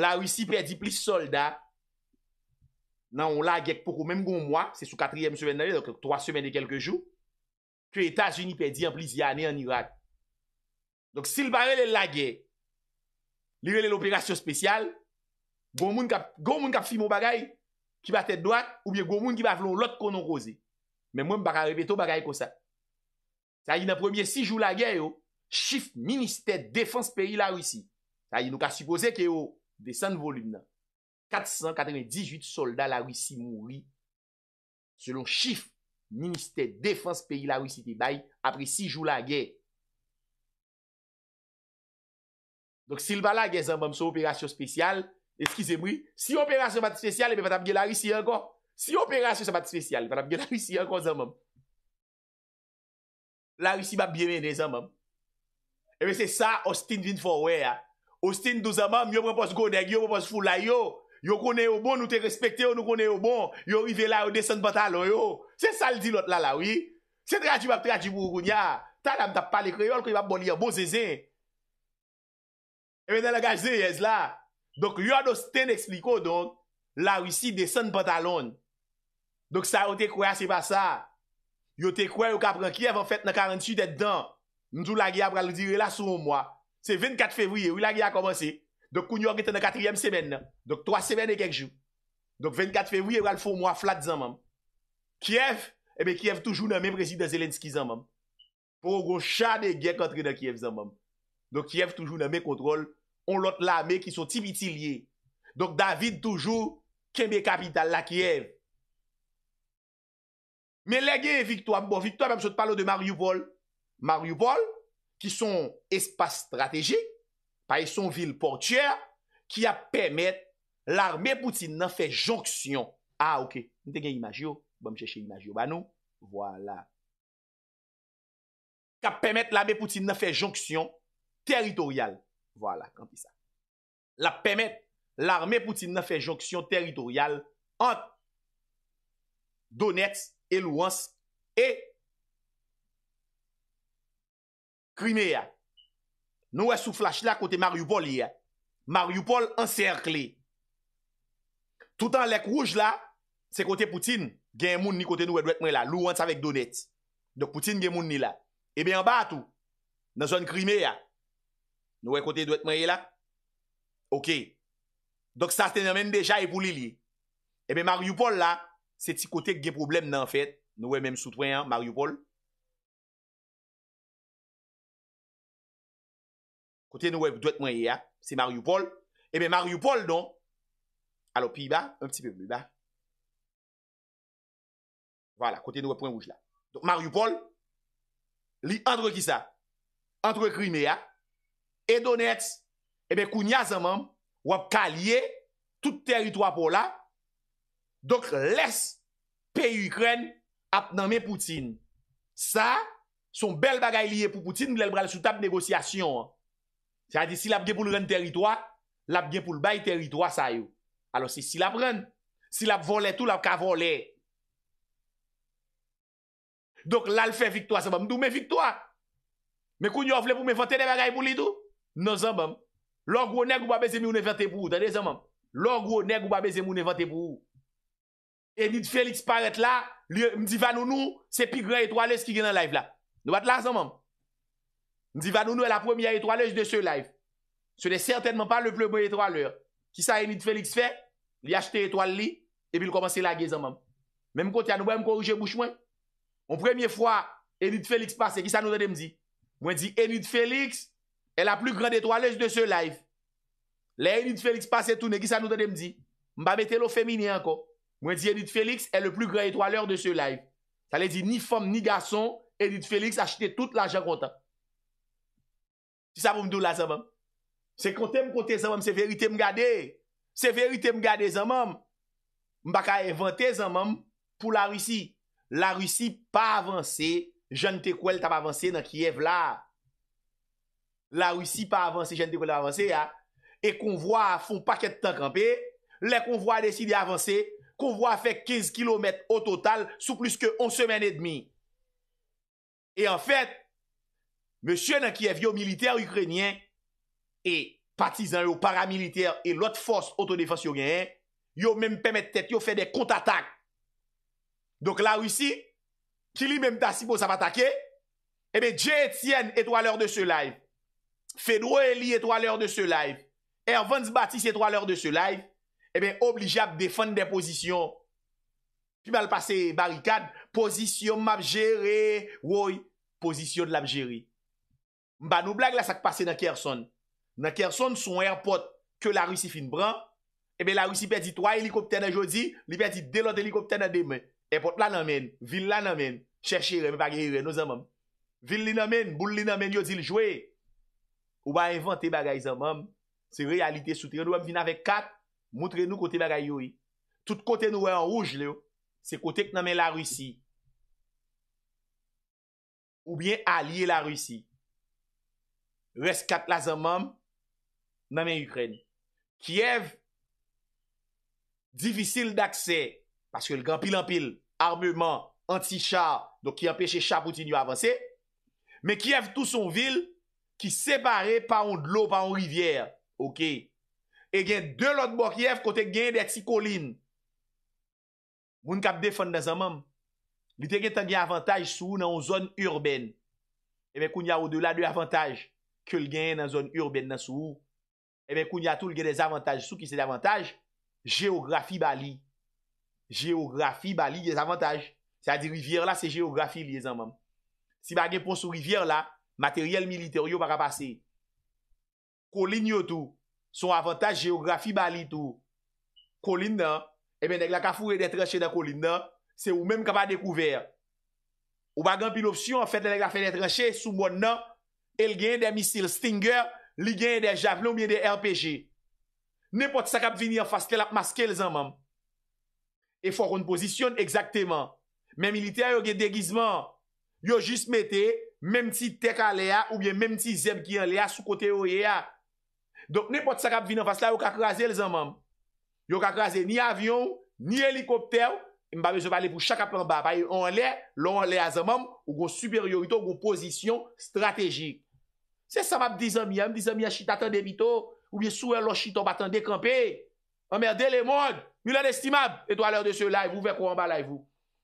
La Rusi pedi plis soldat. Nan on lagek poko. Menm kon mwa. Se sou 4e semen de lagek. Donk 3 semen de kelke jou. Tu Etas Unipedi. An plis yane an Irak. Donk sil barel lagek. Lirel l operasyon spesyal. Gon moun kap fi mw bagay. Ki ba tete doak. Ou biye gon moun ki ba vlo lot konon roze. Menm mw bagay rebeto bagay kosat. Sa yi nan premier 6 jou lagek yo. Chif Ministè Défense Pèri la Rissi. Ta yi nou ka suppose ke yo de san volum nan. 498 soldat la Rissi mouri selon chif Ministè Défense Pèri eh la Rissi te bay apre 6 jou la ge. Donk sil ba la ge zan bom sou operasyon spesyal. Eskize moui. Si operasyon bat spesyal e pe pat apge la Rissi an kon. Si operasyon bat spesyal e pat apge la Rissi an kon zan bom. La Rissi bat biye mène zan bom. Ewe se sa, Austin vin fwo we ya. Austin dou zamam, yo prepos godeg, yo prepos fwo la yo. Yo kone yo bon, nou te respekte yo, nou kone yo bon. Yo rive la yo desan patalon yo. Se sal di lot la lawi. Se trajibak trajibou koun ya. Ta la mta pali kreol kwen yo ap boli yo bozeze. Ewe de la gazi de yez la. Dok yo ad Austin ekspliko donk. La wisi desan patalon. Dok sa yo te kwaya se pa sa. Yo te kwaya yo kapran kiev an fèt nan karen su det dank. Mdou la ge a bral di relasyon mwa. Se 24 fevriye ou la ge a komanse. Dok kounyor gete nan katriyem semen nan. Dok 3 semen e kekjou. Dok 24 fevriye bral foun mwa flat zan mwem. Kiev, ebe eh Kiev toujou nan mwen prezid de Zelenski zan mwem. Pou gwo chan e gen kontre nan Kiev zan mwem. Dok Kiev toujou nan mwen kontrol on lot la mwen ki sou tipi ti liye. Dok David toujou ke mwen kapital la Kiev. Me lege e bon, viktoam. Bo viktoam mwen sou te palo de Mario Paul. Mariupol, ki son espase strategik, pa yi e son vil portyè, ki ap pemet l'armè poutin nan fè jonksyon. Ah, ok, mwen te gen imajyo, bon mwen chèche imajyo banou. Voilà. Ki ap pemet l'armè poutin nan fè jonksyon teritorial. Voilà, kanpi sa. La pemet l'armè poutin nan fè jonksyon teritorial ant Donetsk, Elouansk, et Lugansk. Krimè ya, nou wè sou flash la kote Maripol ya, Maripol anser kle. Tout an lek rouj la, se kote Poutine gen moun ni kote nou wè dwet mwen la, louwant sa vek donet. Dok Poutine gen moun ni la, ebe yon bat ou, nan zon krimè ya, nou wè kote dwet mwen ya la. Ok, dok sa s'ten yon men beja epou li li. Ebe Maripol la, se ti kote gen problem nan fet, nou wè men msoutwen yon Maripol. Kote nouwe, dwe tmwenye ya, se Mario Paul. Ebe, Mario Paul, nou, alo pi ba, un pti pep mi ba. Vala, kote nouwe, pou en wouj la. Donc, Mario Paul, li entre kisa? Entre Crimea, e donets, ebe, kounya zanman, wap kalye, tout teritwa pou la. Dok, les, peyi Ukren ap nanme Poutine. Sa, son bel bagay liye pou Poutine, mlel bral sou tab negosyasyon, an. Si la ap gen pou l ren teritwa, la ap gen pou l bay teritwa sa yo. Alo si si la ap ren, si la ap vole tout la ap ka vole. Dok la l fe victwa sa bom. Mdou me victwa? Me kou nyo vle pou me vante de bagay pou li tout? Non san bom. Lò gwo neg ou ba be zemi ou ne vante pou ou. Tade san bom. Lò gwo neg ou ba be zemi ou ne vante pou ou. E nit Felix paret la, mdi van ou nou, se pi gre eto ales ki gen an live la. Nwat lan san bom. Mwen di Vanounou e la premye etwalej de se live. Se ne certainman pa le plebou etwalej. Ki sa Enid Felix fe? Li achete etwale li, e bil komanse la gezan mwen. Mwen konti anou mwen koruje mou chmwen. Mwen premye fwa Enid Felix pase, ki sa nou dene mdi? Mwen di Enid Felix e la plu gred etwalej de se live. Le Enid Felix pase toune, ki sa nou dene mdi? Mba metelo femine anko. Mwen di Enid Felix e le plu gred etwalej de se live. Sa le di ni fom ni gason, Enid Felix achete tout la jangota. Se kon tem kon te zanman, se verite m gade. Se verite m gade zanman. M baka evante zanman pou la russi. La russi pa avanse, jante kouel tam avanse nan Kiev la. La russi pa avanse, jante kouel tam avanse ya. E konvoi a fon paket tan kampe. Le konvoi a desi de avanse. Konvoi a fe 15 kilometre o total sou plus ke 11 semen et demi. E an fèt. Mè sè nan Kiev yo militer ukrenyen e patizan yo paramiliter e lot fòs autodefensyonyen yo mèm pè mè tèt yo fè de kont-atak. Donk la ou si, ki li mèm ta si mò sa patake, e mè J. Etienne eto alèr de sè laif. Fedro Eli eto alèr de sè laif. Erwans Batis eto alèr de sè laif. E mè oblijab defen de posisyon pi mal pase barikad, posisyon Mabjeri, woy posisyon de la Mjeri. Mba nou blag la sak pase nan kerson. Nan kerson son airport ke la russi fin bran, ebe la russi pe di 3 helikopter nan jodi, li pe di delot helikopter nan demen. Airport la nanmen, vil la nanmen, cheshe reme bagay re no zanman. Vil li nanmen, bou li nanmen yodil jwe. Ou ba invante bagay zanman. Se realite soute. Nou wèm vin avek 4, moutre nou kote bagay yoy. Tout kote nou wè an rouge le yo. Se kote k nanmen la russi. Ou bien alye la russi. reskat la zanman nanmen Ukreni. Kiev, divisil d'akse, paske l'gan pil an pil, armemen, anti-char, do ki apèche char poutin yo avanse, me Kiev tout son vil ki separe pa on d'lo, pa on rivier, ok, e gen de lot bo Kiev kote gen de aksi kolin. Goun kap defan la zanman, li te gen tan gen avantaj sou nan o zon urben, e men koun ya ou de la de avantaj, Kyo l gen nan zon urben nan sou Emen eh koun ya tou l gen dezavantaj Sou ki se davantage Geografi bali Geografi bali dezavantaj Sa di rivyer la se geografi liye zanman Si bagen pon sou rivyer la Materyel militer yo baka pase Kolin yo tou Son avantaj geografi bali tou Kolin nan Emen eh deg la ka fure den treche dan kolin nan Se ou menm kapa dekouver Ou bagen pil opsyon Fete deg la fe den treche sou moun nan el genye de misil Stinger, li genye de Javelon, li genye de RPG. Nè pot sakap vini an faskèl ap maske lè zan mam. E fòkoun posisyon, egzaktèman. Men militer yo gen degizman, yo jist metè, menm ti tek a lè a, ou bien menm ti zeb ki an lè a, sou kote yo yè a. Dok nè pot sakap vini an faskèl, yo kakrase lè zan mam. Yo kakrase ni avyon, ni helikopter, mbabe zopalè pou chakap an ba, pa yon an lè, lò an lè a zan mam, ou go superiorito, ou go posisyon Se sa map dizan mi yam, dizan mi yam chita tan debito, ouye sou en lo chito batan dekampé. Emmerde le moun, mi lan estimab, etou aler de sou la, e vou vek ou ambala e vou.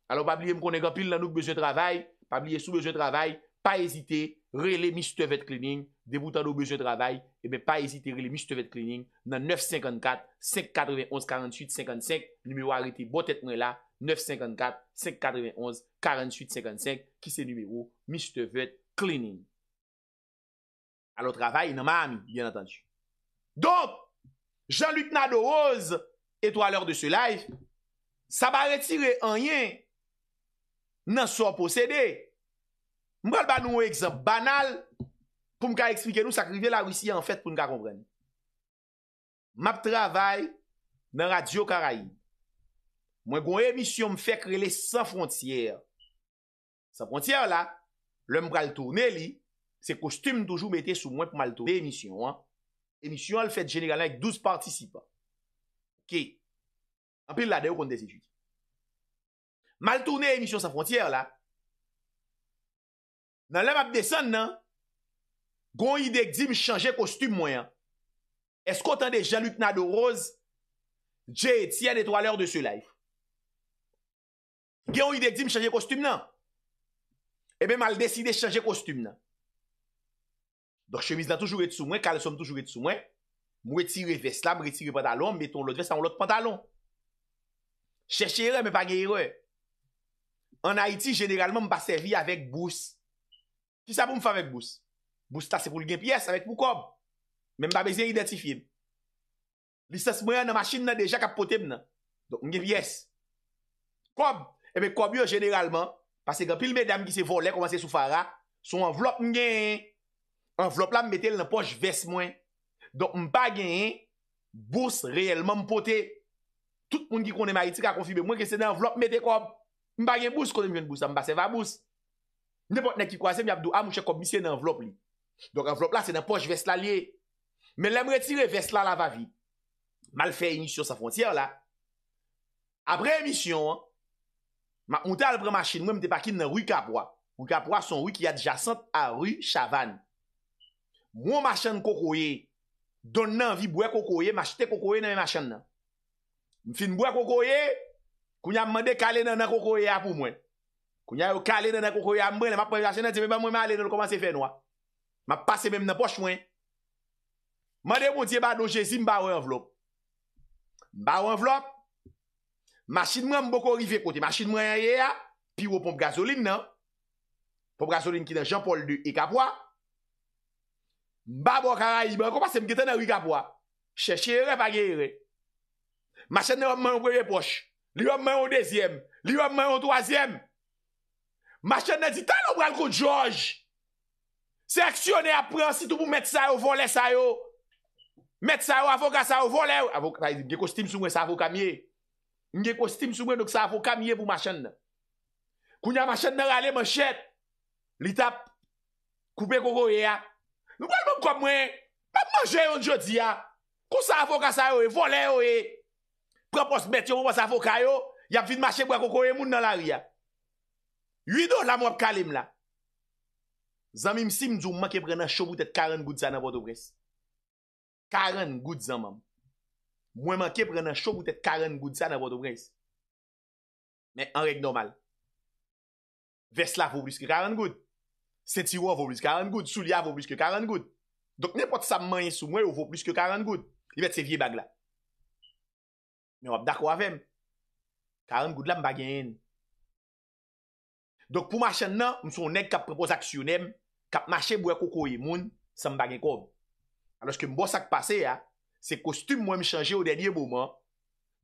Alon pa blye m konen kapil nan nouk beze travay, pa blye sou beze travay, pa ezite, rele Mr. Vet Cleaning, deboutan nouk beze travay, ebe pa ezite rele Mr. Vet Cleaning nan 954-591-48-55, noumero arite botet mwen la, 954-591-48-55, ki se noumero Mr. Vet Cleaning. alo travay nan mami, bien atanjou. Don, jan lup nan do oz, etwa lor de se laj, sa ba retire anjen, nan so posede, mwal ba nou ek zan banal, pou mka eksplike nou sa krive la wisi, an fèt pou mka kompren. Map travay, nan radio kara yi. Mwen gwen emisyon mfè krele san fontyer. San fontyer la, lè mbral tou ne li, Se kostum toujou mette sou mwen pou mal tou. De emisyon an. Emisyon an l fèt genegal nan ek douz partisi pa. Ki. Anpil la deyo kon de se fyti. Mal tou ne emisyon sa fontyer la. Nan la map desan nan. Gon yi dek zim chanje kostum mwen. Esk kontan de jan luk nan do roz. Jey et si an eto aler de se laif. Gon yi dek zim chanje kostum nan. Ebe mal deside chanje kostum nan. Dok chemise la toujou et sou mwen, kalosom toujou et sou mwen. Mwen etire ves la, mwen etire pantalon, mwen eton lout ves an lout pantalon. Cheche re, mwen pa geye re. An Haiti, generalman mwen pa servi avèk bous. Ti sa pou mwen fè avèk bous? Bous ta se pou lgen piyes avèk mwen kob. Men mwen pa bezè identifiye mwen. Lise se mwen an nan masjin nan deja kap potèm nan. Donk mwen gen piyes. Kob! E men kob yo generalman. Pase gen pil mè dam ki se volè, koman se sou fara. Sou an vlop mwen gen... Envelop la m metè lè nan poche vès mwen. Donk m bagè yè, bous reyèlman m potè. Tout moun ki konè maritik a konfi, mwen kè se nan envelop m metè kòp. M bagè yè bous konè m jèn bous, an m basè và bous. Nèpòt nè ki kwa se, m yabdou am ou chè kòp misè nan envelop li. Donk envelop la, se nan poche vès la li. Mè lè m retire vès la la vavi. Mal fè yè ni sur sa fontyèr la. Apre misyon, m a kontè alpre ma chine, m te pakin nan rwi kapwa. Rwi kapwa son rwi Mwen machan kokoye, don nan vi bwe kokoye, machite kokoye nan yon machan nan. Mwen fin bwe kokoye, koun ya mwande kale nan nan kokoye a pou mwen. Koun ya yo kale nan nan kokoye a mwen, nan ma prejase nan diwe mwen mwen ale nan lo komanse fey nou a. Ma pase mwen mnen poch mwen. Mwande mwen diye ba dojezi mba wè yon vlop. Mba wè yon vlop. Machin mwen mbo kori ve kote. Machin mwen yon yè a, pi wè yon pomp gazolin nan. Pomp gazolin ki nan Jean-Paul du Ekapwa. Mba bo karayi, mwen koma se mgete nan wika pwa. Che, che, re pa gey re. Machen nan yon men yon kwe yon poch. Li yon men yon dezyem. Li yon men yon toazyem. Machen nan zi tan yon bran kwa George. Seksyone apren, sitou pou met sa yo, vole sa yo. Met sa yo, avokan sa yo, vole yo. Avokan sa yo, avokan sa yo, vole yo. Ngeko stim sou mwen, sa avokan miye. Ngeko stim sou mwen, sa avokan miye pou machen nan. Koun ya machen nan rale mwen chet. Li tap, koupe koko ye ap. Nou wèl mèm kwa mwen, mèm mwen jè yon jodi ya, kou sa a fok a sa yo e, volè yo e, prè post mèt yo mèm wèm sa fok a yo, yap vide mèm chèp wèk wèk wèk wèk wèk moun nan la ri ya. Ywido la mèm wèp kalem la. Zan mèm si mdou mèm mèm ke prenen chow boutet 40 gout sa nan vòt obres. 40 gout zan mèm. Mwen mèm ke prenen chow boutet 40 gout sa nan vòt obres. Mèm an rek normal. Vès la fò blis ki 40 gout. Seti ou an vò blis 40 goud, sou li an vò blis ke 40 goud. Dok ne pot sa mman yon sou mwen ou vò blis ke 40 goud. Yon vet se vie bag la. Men wap dak wavem. 40 goud la mbagyen en. Dok pou machen nan, mson neg kap prepoz aksyonem, kap machen mwen koko yon moun, sa mbagyen kob. A loske mbosak pase ya, se kostum mwen mchange ou denye boman,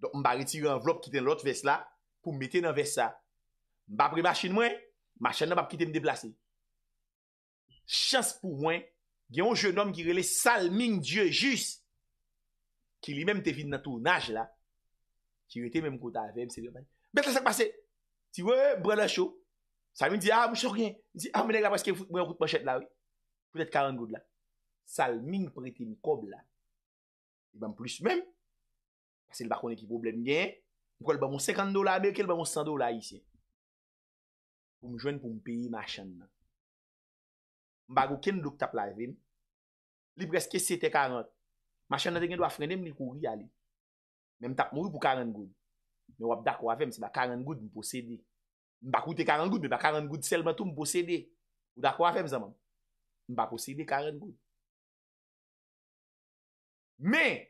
dok mba reti yon envelop ki ten lot ves la, pou mbete nan ves sa. Mbapre machen mwen, machen nan mbap ki ten mdeplasey. chans pou mwen, gen yon je nom ki rele Salming Diyo Jus, ki li menm te vide nan tou nage la, ki rete menm kouta avem, se diyo menm, bet la sa kpase, ti wè, bre la chou, Salming di, a, mwen chok gen, di, a, mwen leg la paske, mwen kout mwen chet la, pou det karan goud la, Salming prete mkob la, mwen plus menm, se li bakone ki problem gen, mwen kol baman 50 do la, mwen ke l baman 100 do la, mwen chok la, pou mwen jwen pou mpeyi ma chanman, Mba gwo ken luk tap la vim Li brezke sete karanot Mba chanate gen do a frenem li kou riyali Men tap mou pou karan goud Men wap dak wavem se ba karan goud mpo sede Mba koute karan goud Men ba karan goud selman tou mpo sede Mba koute karan goud Mba posede karan goud Men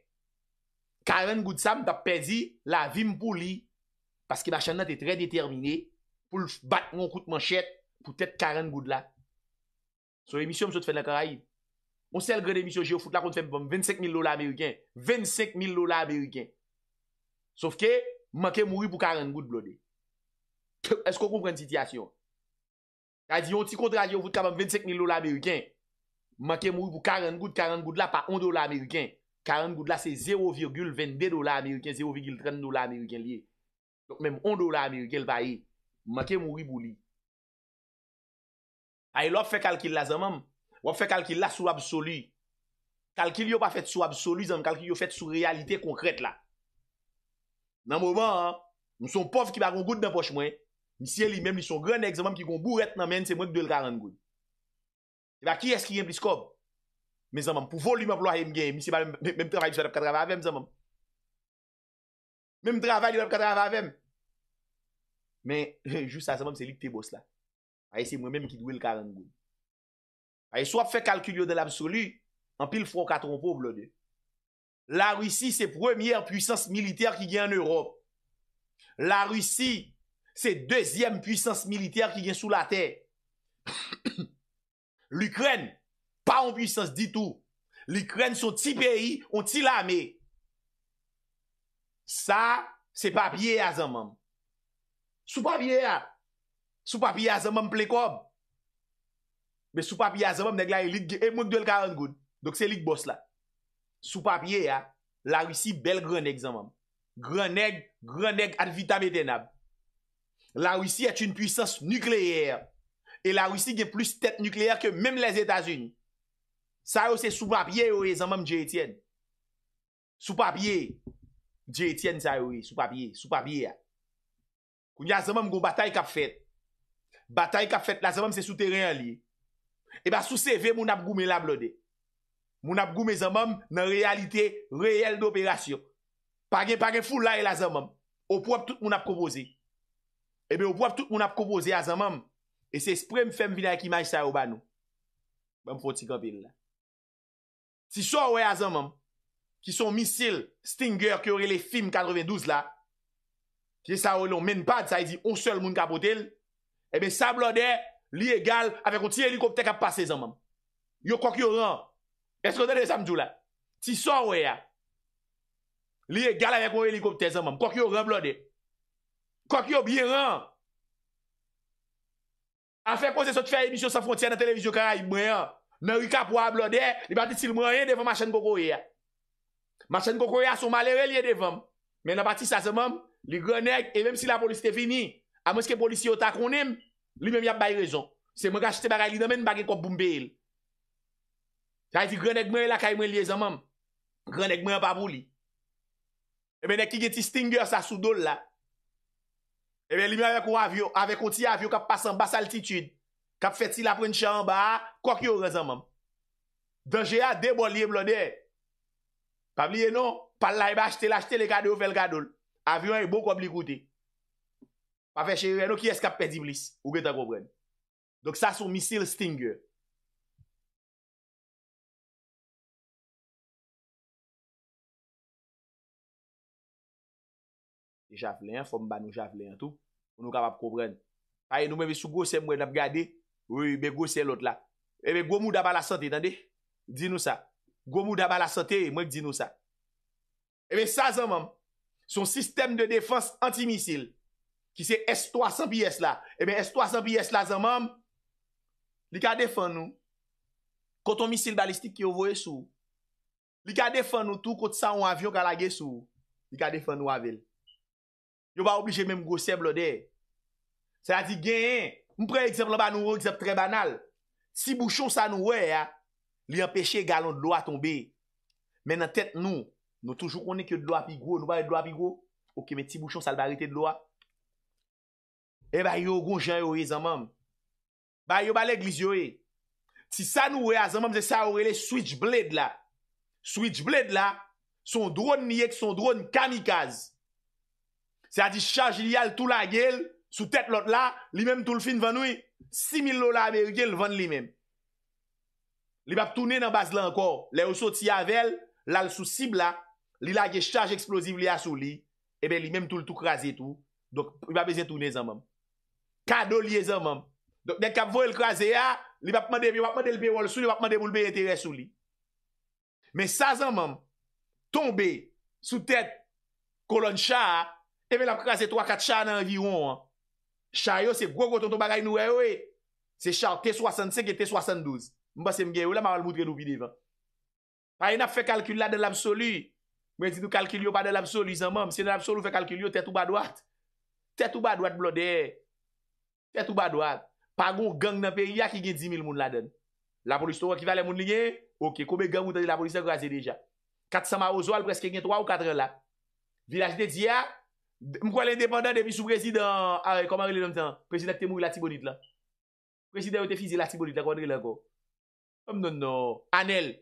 Karan goud sa mta pezi La vim pou li Paske ba chanate tre determine Pou bat ngon kout manchet Poutet karan goud la Sou emisyon msou te fen la karaib. On se el gred emisyon jirou foute la kon te fen 25.000 dola Ameriken. 25.000 dola Ameriken. Sof ke, makè mouri pou 40 gout blode. Esko kou pren titiyasyon? A di yon ti kontra jirou foute kama 25.000 dola Ameriken. Makè mouri pou 40 gout, 40 gout la pa 1 dola Ameriken. 40 gout la se 0,22 dola Ameriken, 0,30 dola Ameriken liye. Mèm 1 dola Ameriken lva ye. Makè mouri pou liye. Ay lòp fè kalkil la zanman, wòp fè kalkil la sou absolu. Kalkil yo pa fèt sou absolu zanman, kalkil yo fèt sou realite konkret la. Nan mouman, nou son pof ki ba rongout nan poch mwen, misye li menm li son grenèk zanman ki gounbou ret nan men, se mwen kde lkaren goun. E ba ki eski yon biskob? Me zanman, pou volum ap lwa he mgen, misye ba menm travay li wèp kadrava avèm zanman. Menm travay li wèp kadrava avèm. Men, jous sa zanman, se li kte bos la. Ay, se mwen menm ki dwe l karan goun. Ay, swap fe kalkylyo de l'absolu, an pil fwo katron po, blode. La russi, se premier puissance militer ki gen an Europe. La russi, se deuxième puissance militer ki gen sou la tey. L'Ukraine, pa an puissance ditou. L'Ukraine, sou ti peyi, ou ti la me. Sa, se papye a zanman. Sou papye a zanman. Sou papye a zemmèm plekob. Be sou papye a zemmèm neg la ilit e mwenk dwe l karan goun. Dok se ilit bos la. Sou papye ya, la wisi bel gronek zemmèm. Gronek, gronek ad vitam etenab. La wisi et yon pwisans nukleer. E la wisi gen plus tet nukleer ke mèm les Etasuni. Sa yo se sou papye yo e zemmèm JTN. Sou papye. JTN sa yo e sou papye. Sou papye ya. Koun ya zemmèm goun batay kap fet. Batay ka fet la zanman se sou teren alie E eh ba sou se ve moun ap goume la blode Moun ap goume zanman Nan realite reyel doperasyon Page page ful la e la zanman Ou pou ap tout moun ap kouboze E eh be ou pou ap tout moun ap kouboze a zanman E se sprem fem vina ek imaj sa yo banou Mwen foti kapil la Si so ou e a zanman Ki son misil stinger Ki ori le film 92 la Ki sa ou loun men pad Sa e di ou sol moun kapote l Ebe eh sa blode, li egal avek ou ti helikopte kap pase zanman. Yo kwa ki yo ran. Esko de de samjou la. Ti son we ya. Li egal avek ou helikopte zanman. Kwa ki yo ran blode. Kwa ki yo biye ran. Afek kon se sot fè emisyon sa fontia nan televizyon karay mwen ya. Mwen wika pou a blode, li bati sil mwen ye devan machan koko we ya. Machan koko we ya sou malere li ye devan. Men apati sa zanman. Li gronek, e mèm si la polis te fini. A monske polisi otakonem, li men yap bay rezon. Se mwen gache te bagay li nomen bagay kwa boumbe il. Sa yfi gwen ekmen la kay e men liye zanman. Gwen ekmen apapou li. Emen ek ki ge ti stinger sa sudol la. Emen li men avek oti avyo kap pasan bas altitude. Kap feti la pren chanba, kwa ki yo rezanman. Dange ya debo liye blode. Pa liye non, pal la eba achte la achte le kade ou fel kade ou. Avyon e bo kwa li koute. Pa fè chè yè nou ki eskap pè di blis. Ou gè ta koubren. Dok sa sou misil Stinger. E jav lè yon, fò mba nou jav lè yon tout. Ou nou kap ap koubren. Aye ah, nou mè vè sou gòse mwen ap gade. Ou mè gòse lòt la. E eh, mè gòmou daba la sante, tande? Din nou sa. Gòmou daba la sante, mwen din nou sa. E eh, mè sa zan mèm. Son sistem de defans anti-misil. Ki se S-300 pi S la. Emen S-300 pi S la zan mam. Li ka defan nou. Koto misil balistik ki yo voye sou. Li ka defan nou tou kote sa ou avyon kalage sou. Li ka defan nou avil. Yo ba oblije men mgo seb lo de. Se la di gen yen. Mpre ekseple ba nou yo ekseple tre banal. Si bouchon sa nou we ya. Li empeshe galon do a tombe. Men nan tet nou. Nou toujou konen ki yo do a pi gro. Nou ba yo do a pi gro. Ok men ti bouchon sa lba rete do a. e eh ba yo goun jen yo e eh, zanman. Ba yo ba le gliz yo e. Eh. Ti sa nou we a zanman, ze sa ore le switchblade la. Switchblade la, son drone ni ek, son drone kamikaz. Se a di charge li al tou la gel, sou tet lot la, li menm tou l fin van ou, 6.000 lola Amerike l van li menm. Li bab toune nan baz la ankor, le ou sot si avel, lal sou cib la, li la ge charge eksplosiv li a sou li, e ben li menm tou l tou krasi tou, dok li bab ezen toune zanman. Kado liye zan mam. Dek ap vo el kraze ya, li wap mande, wap mande lbe wol sou, li wap mande mou lbe etere sou li. Men sa zan mam, tombe sou tet kolon chan, te ve lap kraze 3-4 chan nan viron. Chan yo se gogo ton ton bagay nou ewe. Se chan T-65 et T-72. Mbase mge ou la, ma wal moudre nou videvan. A, en ap fe kalkil la de l'absolu. Mwen si nou kalkil yo pa de l'absolu zan mam. Se l'absolu fe kalkil yo, tet ou ba doat. Tet ou ba doat blodeye. Fè tou badoad. Pa gwo gang nan peri ya ki gen 10.000 moun la den. La polis to wak kivalen moun li gen? Ok, koube gang moun ta de ah, la polis agraze deja. 400 ma ouzo al preske gen 3 ou 4 re la. Vilaj de Diyan, mkwa lè indépendant de bisou prezident. Aè, koman rè lè nanm tan? Prezident te mou la tibonit la. Prezident yo te fizi la tibonit la kwa drè lè ko. Mnoun nou, Anel.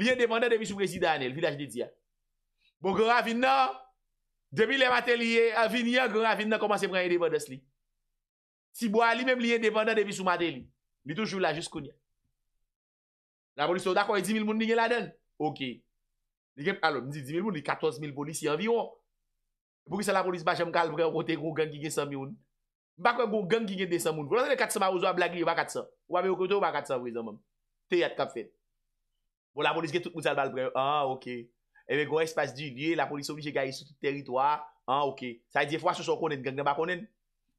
Lè indépendant de bisou prezident Anel, vilaj de Diyan. Bo gwa rè vin nan? Demi lè matè liye, avin yan gwa rè vin nan koman Si bo a li menm liye depanda de vi sou madeli, li toujou la jiskoun ya. La polis yo dakoye 10.000 moun ni gen la den? Ok. Alon, di 10.000 moun, di 14.000 polis yon viyon. Bwokye sa la polis bachem kalbre, wakote gro gen ki gen samioun. Bakwen gro gen ki gen de samioun. Wakote de katsa ma ouzo a blagli, wakate sa. Wame wakote wakate sa wazan moun. Te yat kap fet. Bwokye la polis gen tout moutal balbre, ah ok. Ewe eh gwen espas di, liye la polis yo lije gayi sou tout teritwa, ah ok. Sa diye fwa sou konen, gen gen bakonen.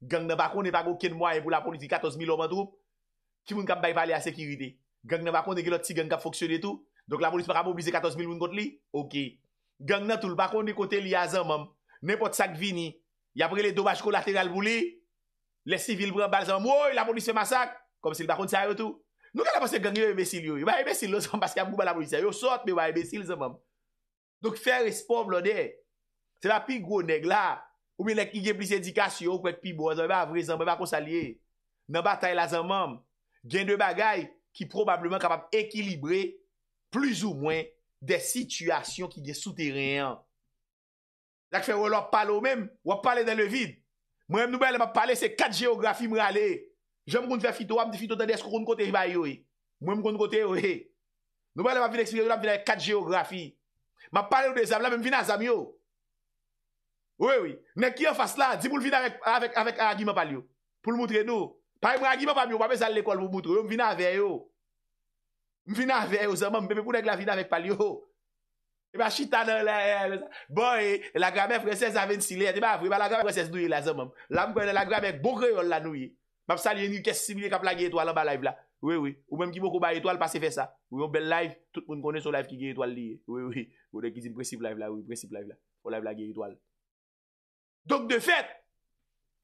Gang nan bakon ne bago ken mwa e pou la politi 14000 oman troup, ki moun kap bay vali a sekirite. Gang nan bakon de ge lot si gang kap foksyone tou, donk la politi pa kap obize 14000 moun kont li, ok. Gang nan tou, l bakon de kote li a zan mam, ne pot sak vini, ya bre le dobaj ko lateral bou li, le sivil brem bal zan mam, woy la politi se masak, kom si l bakon sa yotou. Nou ka la pwese gang yon emesil yon, yon ba emesil lò zan, paska mou ba la politi, yon sot, me ba emesil zan mam. Donk fe respon vlon de, se la Ou mi lèk ki gen plis edikasyon pou et pi bo. Zan mè a vrezen, mè mè a konsalye. Nan batay la zan mèm. Gen de bagay ki probableman kapap ekilibre plus ou mwen de situasyon ki gen souteren. La kfe wè lò palo mèm, wè palè den le vid. Mwen m nou bè lè m ap pale se kat geografi m rale. Jè m koun fè fito, wè m ti fito tè de esko koun kote ribay yoy. Mwen m koun kote yoy. Nou bè lè m ap vide eksplikasyon la m vide la kat geografi. M ap pale ou de zan m la m vide na zan m yoy. Wè wè, nek ki yo fas non. la, di pou l vina avèk agi mè pal yo. Pou l moutre eh nou. Pari mè agi mè pal yo, wè mè zal l ekol mou moutre yo, m vina avè yo. M vina avè yo zè mèm, m pè mè pou l vina avèk pal yo. E ba chitanan la, e ba zèm. Boy, l agra mè fresez avèn silè, te ba vri ba l agra fresez nouye la zèm mèm. Lam kwen l agra mèk bokre yon la nouye. M ap sali yon yon kes simile kap la geritwal an ba laiv la. Wè wè, ou mèm ki mou kou ba geritwal pase fè sa Donk de fet,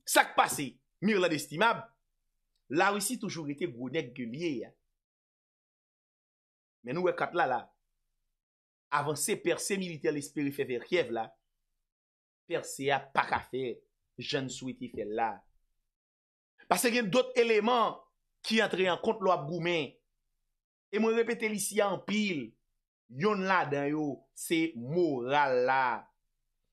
sa k pase, mir la destimab, la risi toujou rete gounen gulie ya. Men nou we kat la la, avanse perse milite al espere fe verkyev la, perse ya pak afe, jen sou eti fel la. Pase gen dote eleman ki antre an kont lo ap goumen, e moun repete li si an pil, yon la dayo, se moral la.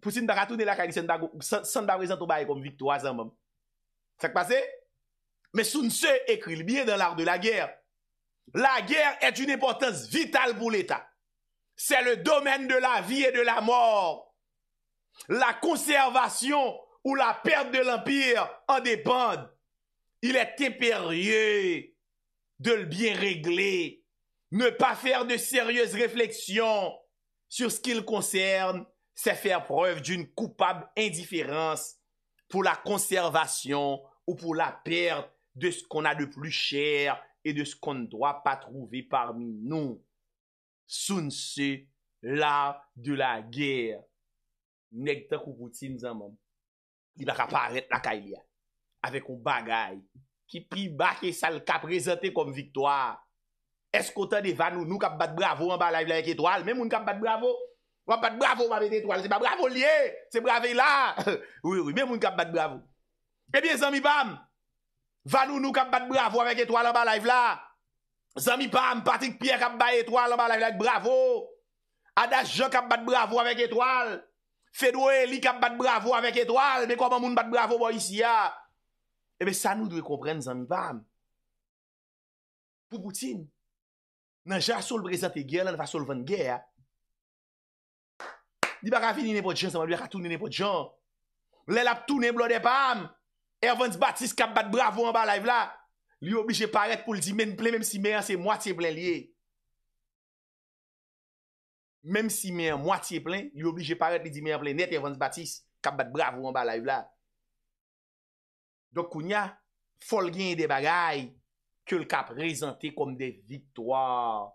Poutine n'a la sans comme victoire, ça Mais Sun écrit bien dans l'art de la guerre. La guerre est une importance vitale pour l'État. C'est le domaine de la vie et de la mort. La conservation ou la perte de l'Empire en dépend. Il est impérieux de le bien régler, ne pas faire de sérieuses réflexions sur ce qu'il concerne Se fer preuve d'youn koupab indiferans pou la konservasyon ou pou la perte de skon a de plu chèr e de skon n'dwa pa trouve parmi nou. Soun se la de la gèr. Nèk ta koukouti mzè moun. I baka paret la kailia. Awek ou bagay. Ki pri bak e sal ka prezante kom viktwa. Eskotan evan ou nou kap bat bravo an ba la yvla yek etwal, men moun kap bat bravo. Mwen pat bravo mwen met etoal. Se pa bravo liye, se brave la. Oui, oui, mwen moun kap pat bravo. Ebyen eh zan mi pam. Vanou nou kap pat bravo avèk etoal an ba laiv la. Zan mi pam patik piè kap ba etoal an ba laiv la ak bravo. Adas jok kap pat bravo avèk etoal. Fedoué li kap pat bravo avèk etoal. Mwen kwa mwen moun pat bravo mwen isi ya. Ebyen eh sa nou dwe kompren zan mi pam. Pou poutin. Nan ja sol prezante gèl an va sol vèn gèl ya. Ni ba rafi ni ne pot jen, seman li akatouni ne pot jen. Le lap toune blode pam, Erwans Batis kap bat bravo an ba la yvla. Li oubli je paret pou li di men plen, menm si men an se motye plen liye. Menm si men an motye plen, li oubli je paret pou li di men plen net Erwans Batis kap bat bravo an ba la yvla. Dok koun ya, fol gen de bagay ke l kap rezante kom de viktoar.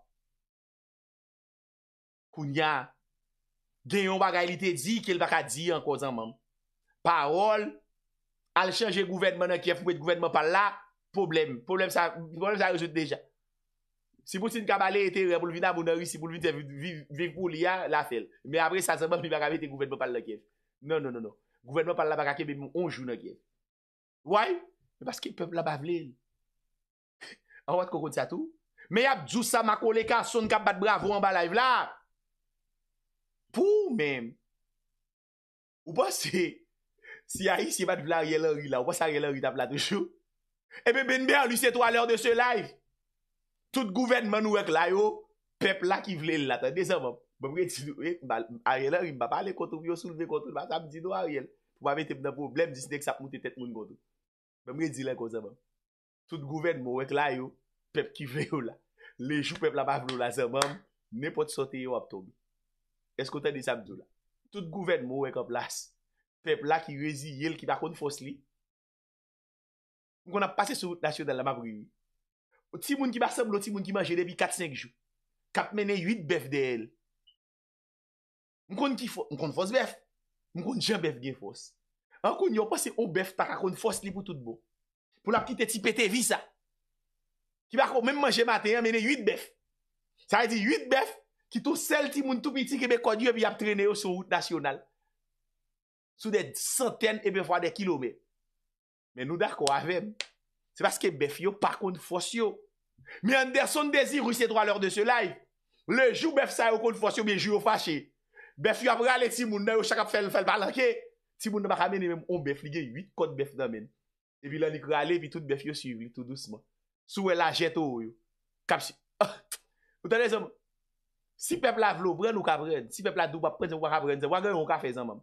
Koun ya, Deyon ba realite di, kel baka di an kozanman. Parol, al chanje gouvenman an kef mwen gouvenman pal la, poublem. Poublem sa rezout deja. Siboutin kabale ete reboulvina mounari, siboulvina vekou liya, la fel. Me apre sa zanman mwen baka vete gouvenman pal la kef. Non, non, non, non. Gouvenman pal la baka kef mwen moun onjou na kef. Woy? Baske pep la bavle. An wad koko di sa tou? Me yap, djousa makole ka, son kap bat bravo an balay vla. Fou men, ou pa se, si ari si bat vla arièl anri la, ou pa se arièl anri tap la toujou, ebe benbe anri se to alèr de se laj, tout gouvenman wèk la yo, pep la ki vle l lata, de zan mèm, mèm re di lèk o zan mèm, tout gouvenman wèk la yo, pep ki vle yo la, lejou pep la ma vle yo la zan mèm, mèm pot sote yo ap toujou. Eskote de Sabdoula. Tout gouven mou wekop las. Pep la ki rezi yel ki bakon fos li. Mwen kon ap pase sou lasyon dan la magri. O ti moun ki bak sablo, o ti moun ki manjele bi 4-5 jou. Kap mene 8 bef de el. Mwen kon fos bef. Mwen kon jan bef gen fos. Mwen kon yon pase ou bef taka kon fos li pou tout bo. Pou la ptite ti pete vi sa. Ki bako men manje maten yon mene 8 bef. Sa yadi 8 bef. ki tou sel ti moun tou biti kebe kodye bi ap trene yo sou route nasyonal. Sou de centen ebe fwa de kilo me. Men nou da kwa avem. Se baske bef yo par kond fos yo. Men an der son dezir ruse dro alor de se lay. Le jou bef sa yo kond fos yo, men jou yo fache. Bef yo ap rale ti moun nou yo chak ap fel falanke. Ti moun nou baka meni meni moun bef li gen 8 kond bef nan meni. Ebi lan ik rale epi tout bef yo suivi tout dousman. Sou we la jeto yo. Kapsi. Ah. Ou tane zon moun. Si pep la vlo bren ou ka bren, si pep la dou ba prez ou ba ka bren, ze wak gen yon ka fezen mam.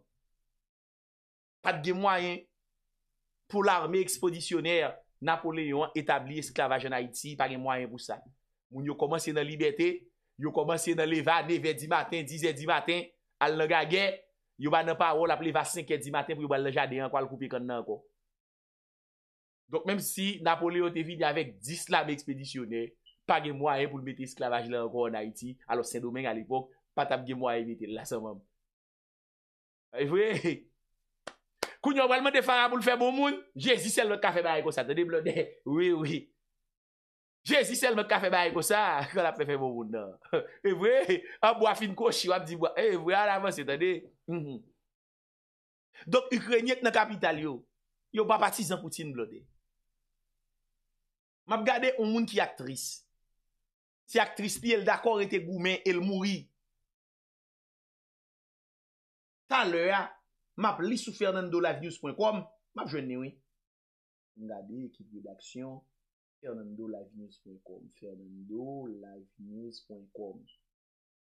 Pat gen mwayen pou l'arme eksponisyoner, Napoléon etabli esklavaj en Haiti par gen mwayen pou sa. Mwen yo komanse nan libeté, yo komanse nan leva neve di maten, 10e di maten, al nga gen, yo ba nan parol aple va 5e di maten pou yo ba leja deyan kwa l koupi kon nan kwa. Dok menm si Napoléon te vide avèk 10 lab eksponisyoner, pa gen mwa e pou l meti esklavaj la anko an Haiti, alo Saint-Domingue alipok, pa tab gen mwa e meti l la san mwam. E vwe, kou nyon wèl mwen defa an pou l fèm ou bon moun, jezi sel mwen ka fèm a e kosan, te de blode, oui, oui, jezi sel mwen ka fèm a e kosan, kon ap fèm ou moun nan. E vwe, ap wafin koshi wap di wap, e vwe, a la mwen se te de. Dok Ukrenyek nan kapital yo, yo papati zan koutin blode. M ap gade ou moun ki aktris, Si actrice li elle d'accord était goumen, elle mourit. Tant l'heure, hein, m'a li sous fernandolavius.com, m'a jeune oui. Regardez équipe d'action fernandolavius.com, Fernando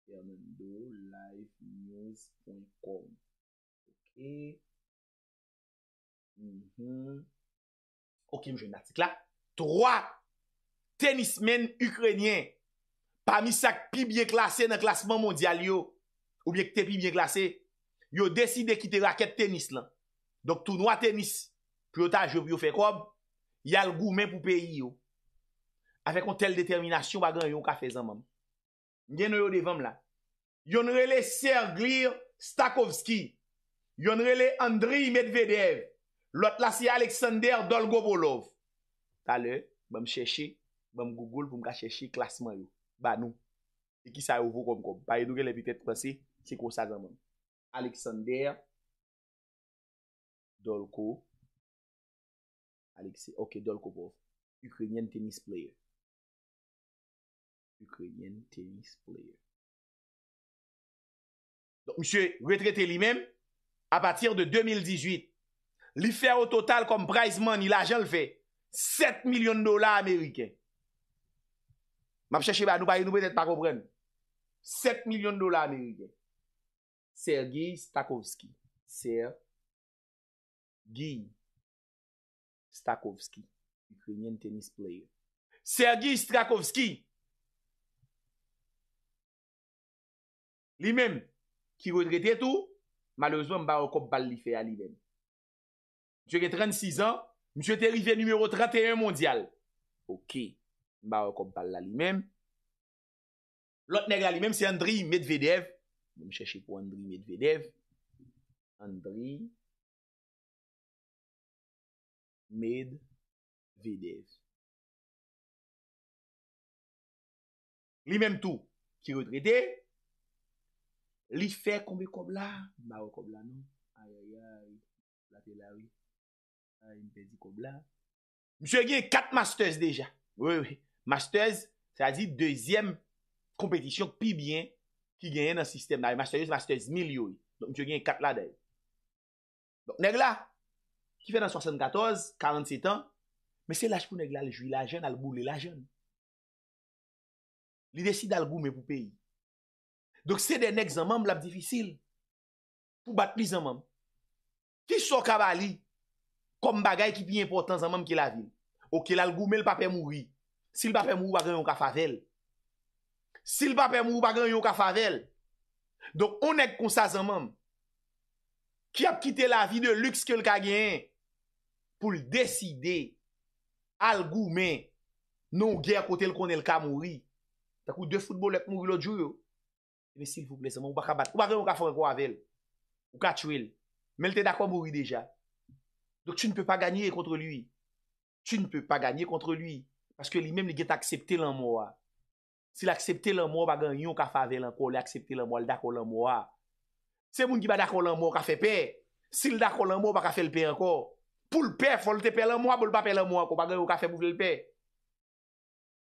fernandolavius.com. OK. Mm -hmm. OK, je vais l'article là. Trois tennismen ukrainiens. pa misak pi biye klasè nan klasman mondial yo, ou biye ki te pi biye klasè, yo deside ki te raket tenis lan. Donk tou nou a tenis, pou yo ta jop yo fek ob, yal gou men pou peyi yo. Afekon tel determinasyon bagan yon ka fezan mam. Nyen nou yo devam la. Yon rele Serglier Stakovski, yon rele Andriy Medvedev, lot lase Aleksander Dolgobolov. Tale, bom cheshi, bom google pou mga cheshi klasman yo. Ba nou. E ki sa ou pou kom kom. Pa edouke le bitet prese, se kou sa gaman. Aleksander Dolko Aleksander, ok, Dolko pou. Ukrenyen tenis player. Ukrenyen tenis player. Mwen se retrete li men, a patir de 2018. Li fer o total kom prize money, la jan l fe, 7 milyon dola Amerikey. M ap chèche ba nou baye nou bèdèd pa robren. 7 milyon dola anè yè. Sergi Stakovski. Ser. Gi. Stakovski. Y fè nyen tenis player. Sergi Stakovski. Li men. Ki wè drè tè tou. Malèzou m ba wè kop bal li fè a li men. Jè gè 36 an. M jè tè rive noumèro 31 mondial. Okè. Mba wakob bal la li mem. Lot nega li mem se Andriy Medvedev. Mwen mwen chèche pou Andriy Medvedev. Andriy Medvedev. Li mem tou. Kiro Drede. Li fè koube kob la. Mba wakob la nou. Ayayay. La tè la wè. Ayayay. Mwen fè di kob la. Mwen chèche pou kat master deja. Wè wè wè. Masters, sa di deuxième kompetisyon pi bien ki genyen nan sistem nan yon. Masters 1000 yoy, donk yo genyen 4 ladey. Donk negla ki fe nan 74, 47 an men se laj pou negla li jwi la jen, albou li la jen. Li desi dalbou men pou peyi. Donk se de nek zanman blab difisil pou bat pri zanman. Ti so kabali kom bagay ki pi importan zanman ki la vin. Ou ki lalbou men lpapè mouri. Sil pape mou bagan yon ka favell. Sil pape mou bagan yon ka favell. Donk onek konsa zanman. Ki ap kite la vi de lüks ke l ka gen. Poul deside. Al gou men. Non gen kote l konel ka mouri. Takou de foutbol lèk mouri lot jou yo. Mesil foup lesanman mou baka bat. Mou bagan yon ka favell. Mou ka tchouel. Men te da kwa mouri deja. Donk tu ne pe pa ganyer kontre luy. Tu ne pe pa ganyer kontre luy. Paske li menm li get aksepte lan mouwa. Si l'aksepte lan mouwa bagan yon ka fave lan kou, li aksepte lan mouwa, li dako lan mouwa. Se moun ki ba dako lan mouwa ka fe pe, si li dako lan mouwa baka fe l'pe an kou, pou l'pe folte pe lan mouwa, pou l'pa pe lan mouwa an kou bagan yon ka fe mouwe l'pe.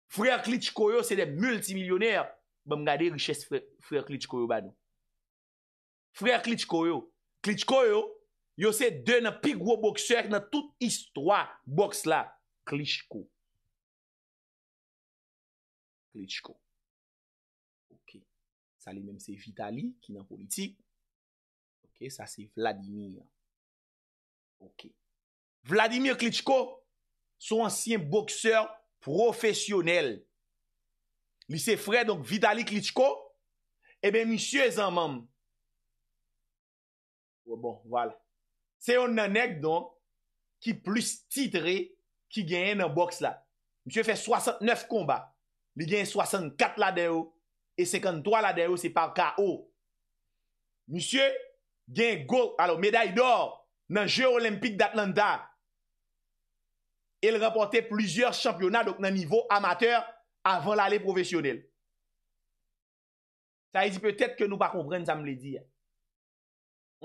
Frère Klitschko yo se de multimilionaire, bam gade richesse frère Klitschko yo ba nou. Frère Klitschko yo, Klitschko yo, yo se de nan pig wou bokser nan tout istwa boks la, Klitschko. Ok, sa li menm se Vitali ki nan politik Ok, sa se Vladimir Ok Vladimir Klitschko, son ansyen bokser profesyonel Li se fre, donk Vitali Klitschko Ebe, eh misye zanman Ou bon, val Se yon nanek donk ki plus titre ki genyen nan boks la Misye fe 69 kombat li gen 64 la de ou, e 53 la de ou, se par ka ou. Monsie, gen gout, alo, meday d'or, nan Jeu Olympique d'Atlanta. El rapote plusieurs championnat, dok nan nivou amateur, avan l'ale professionel. Sa e di, peut-et ke nou pa kompren, sa me li di,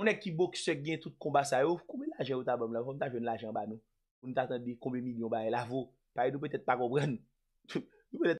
an ekibok se gen tout komba sa ou, koube la je ou ta bom la, koube ta jen la je ou ba me, koube ta jen di, koube milyon ba e la vou, pa e nou peut-et pa kompren, nou peut-et pa kompren.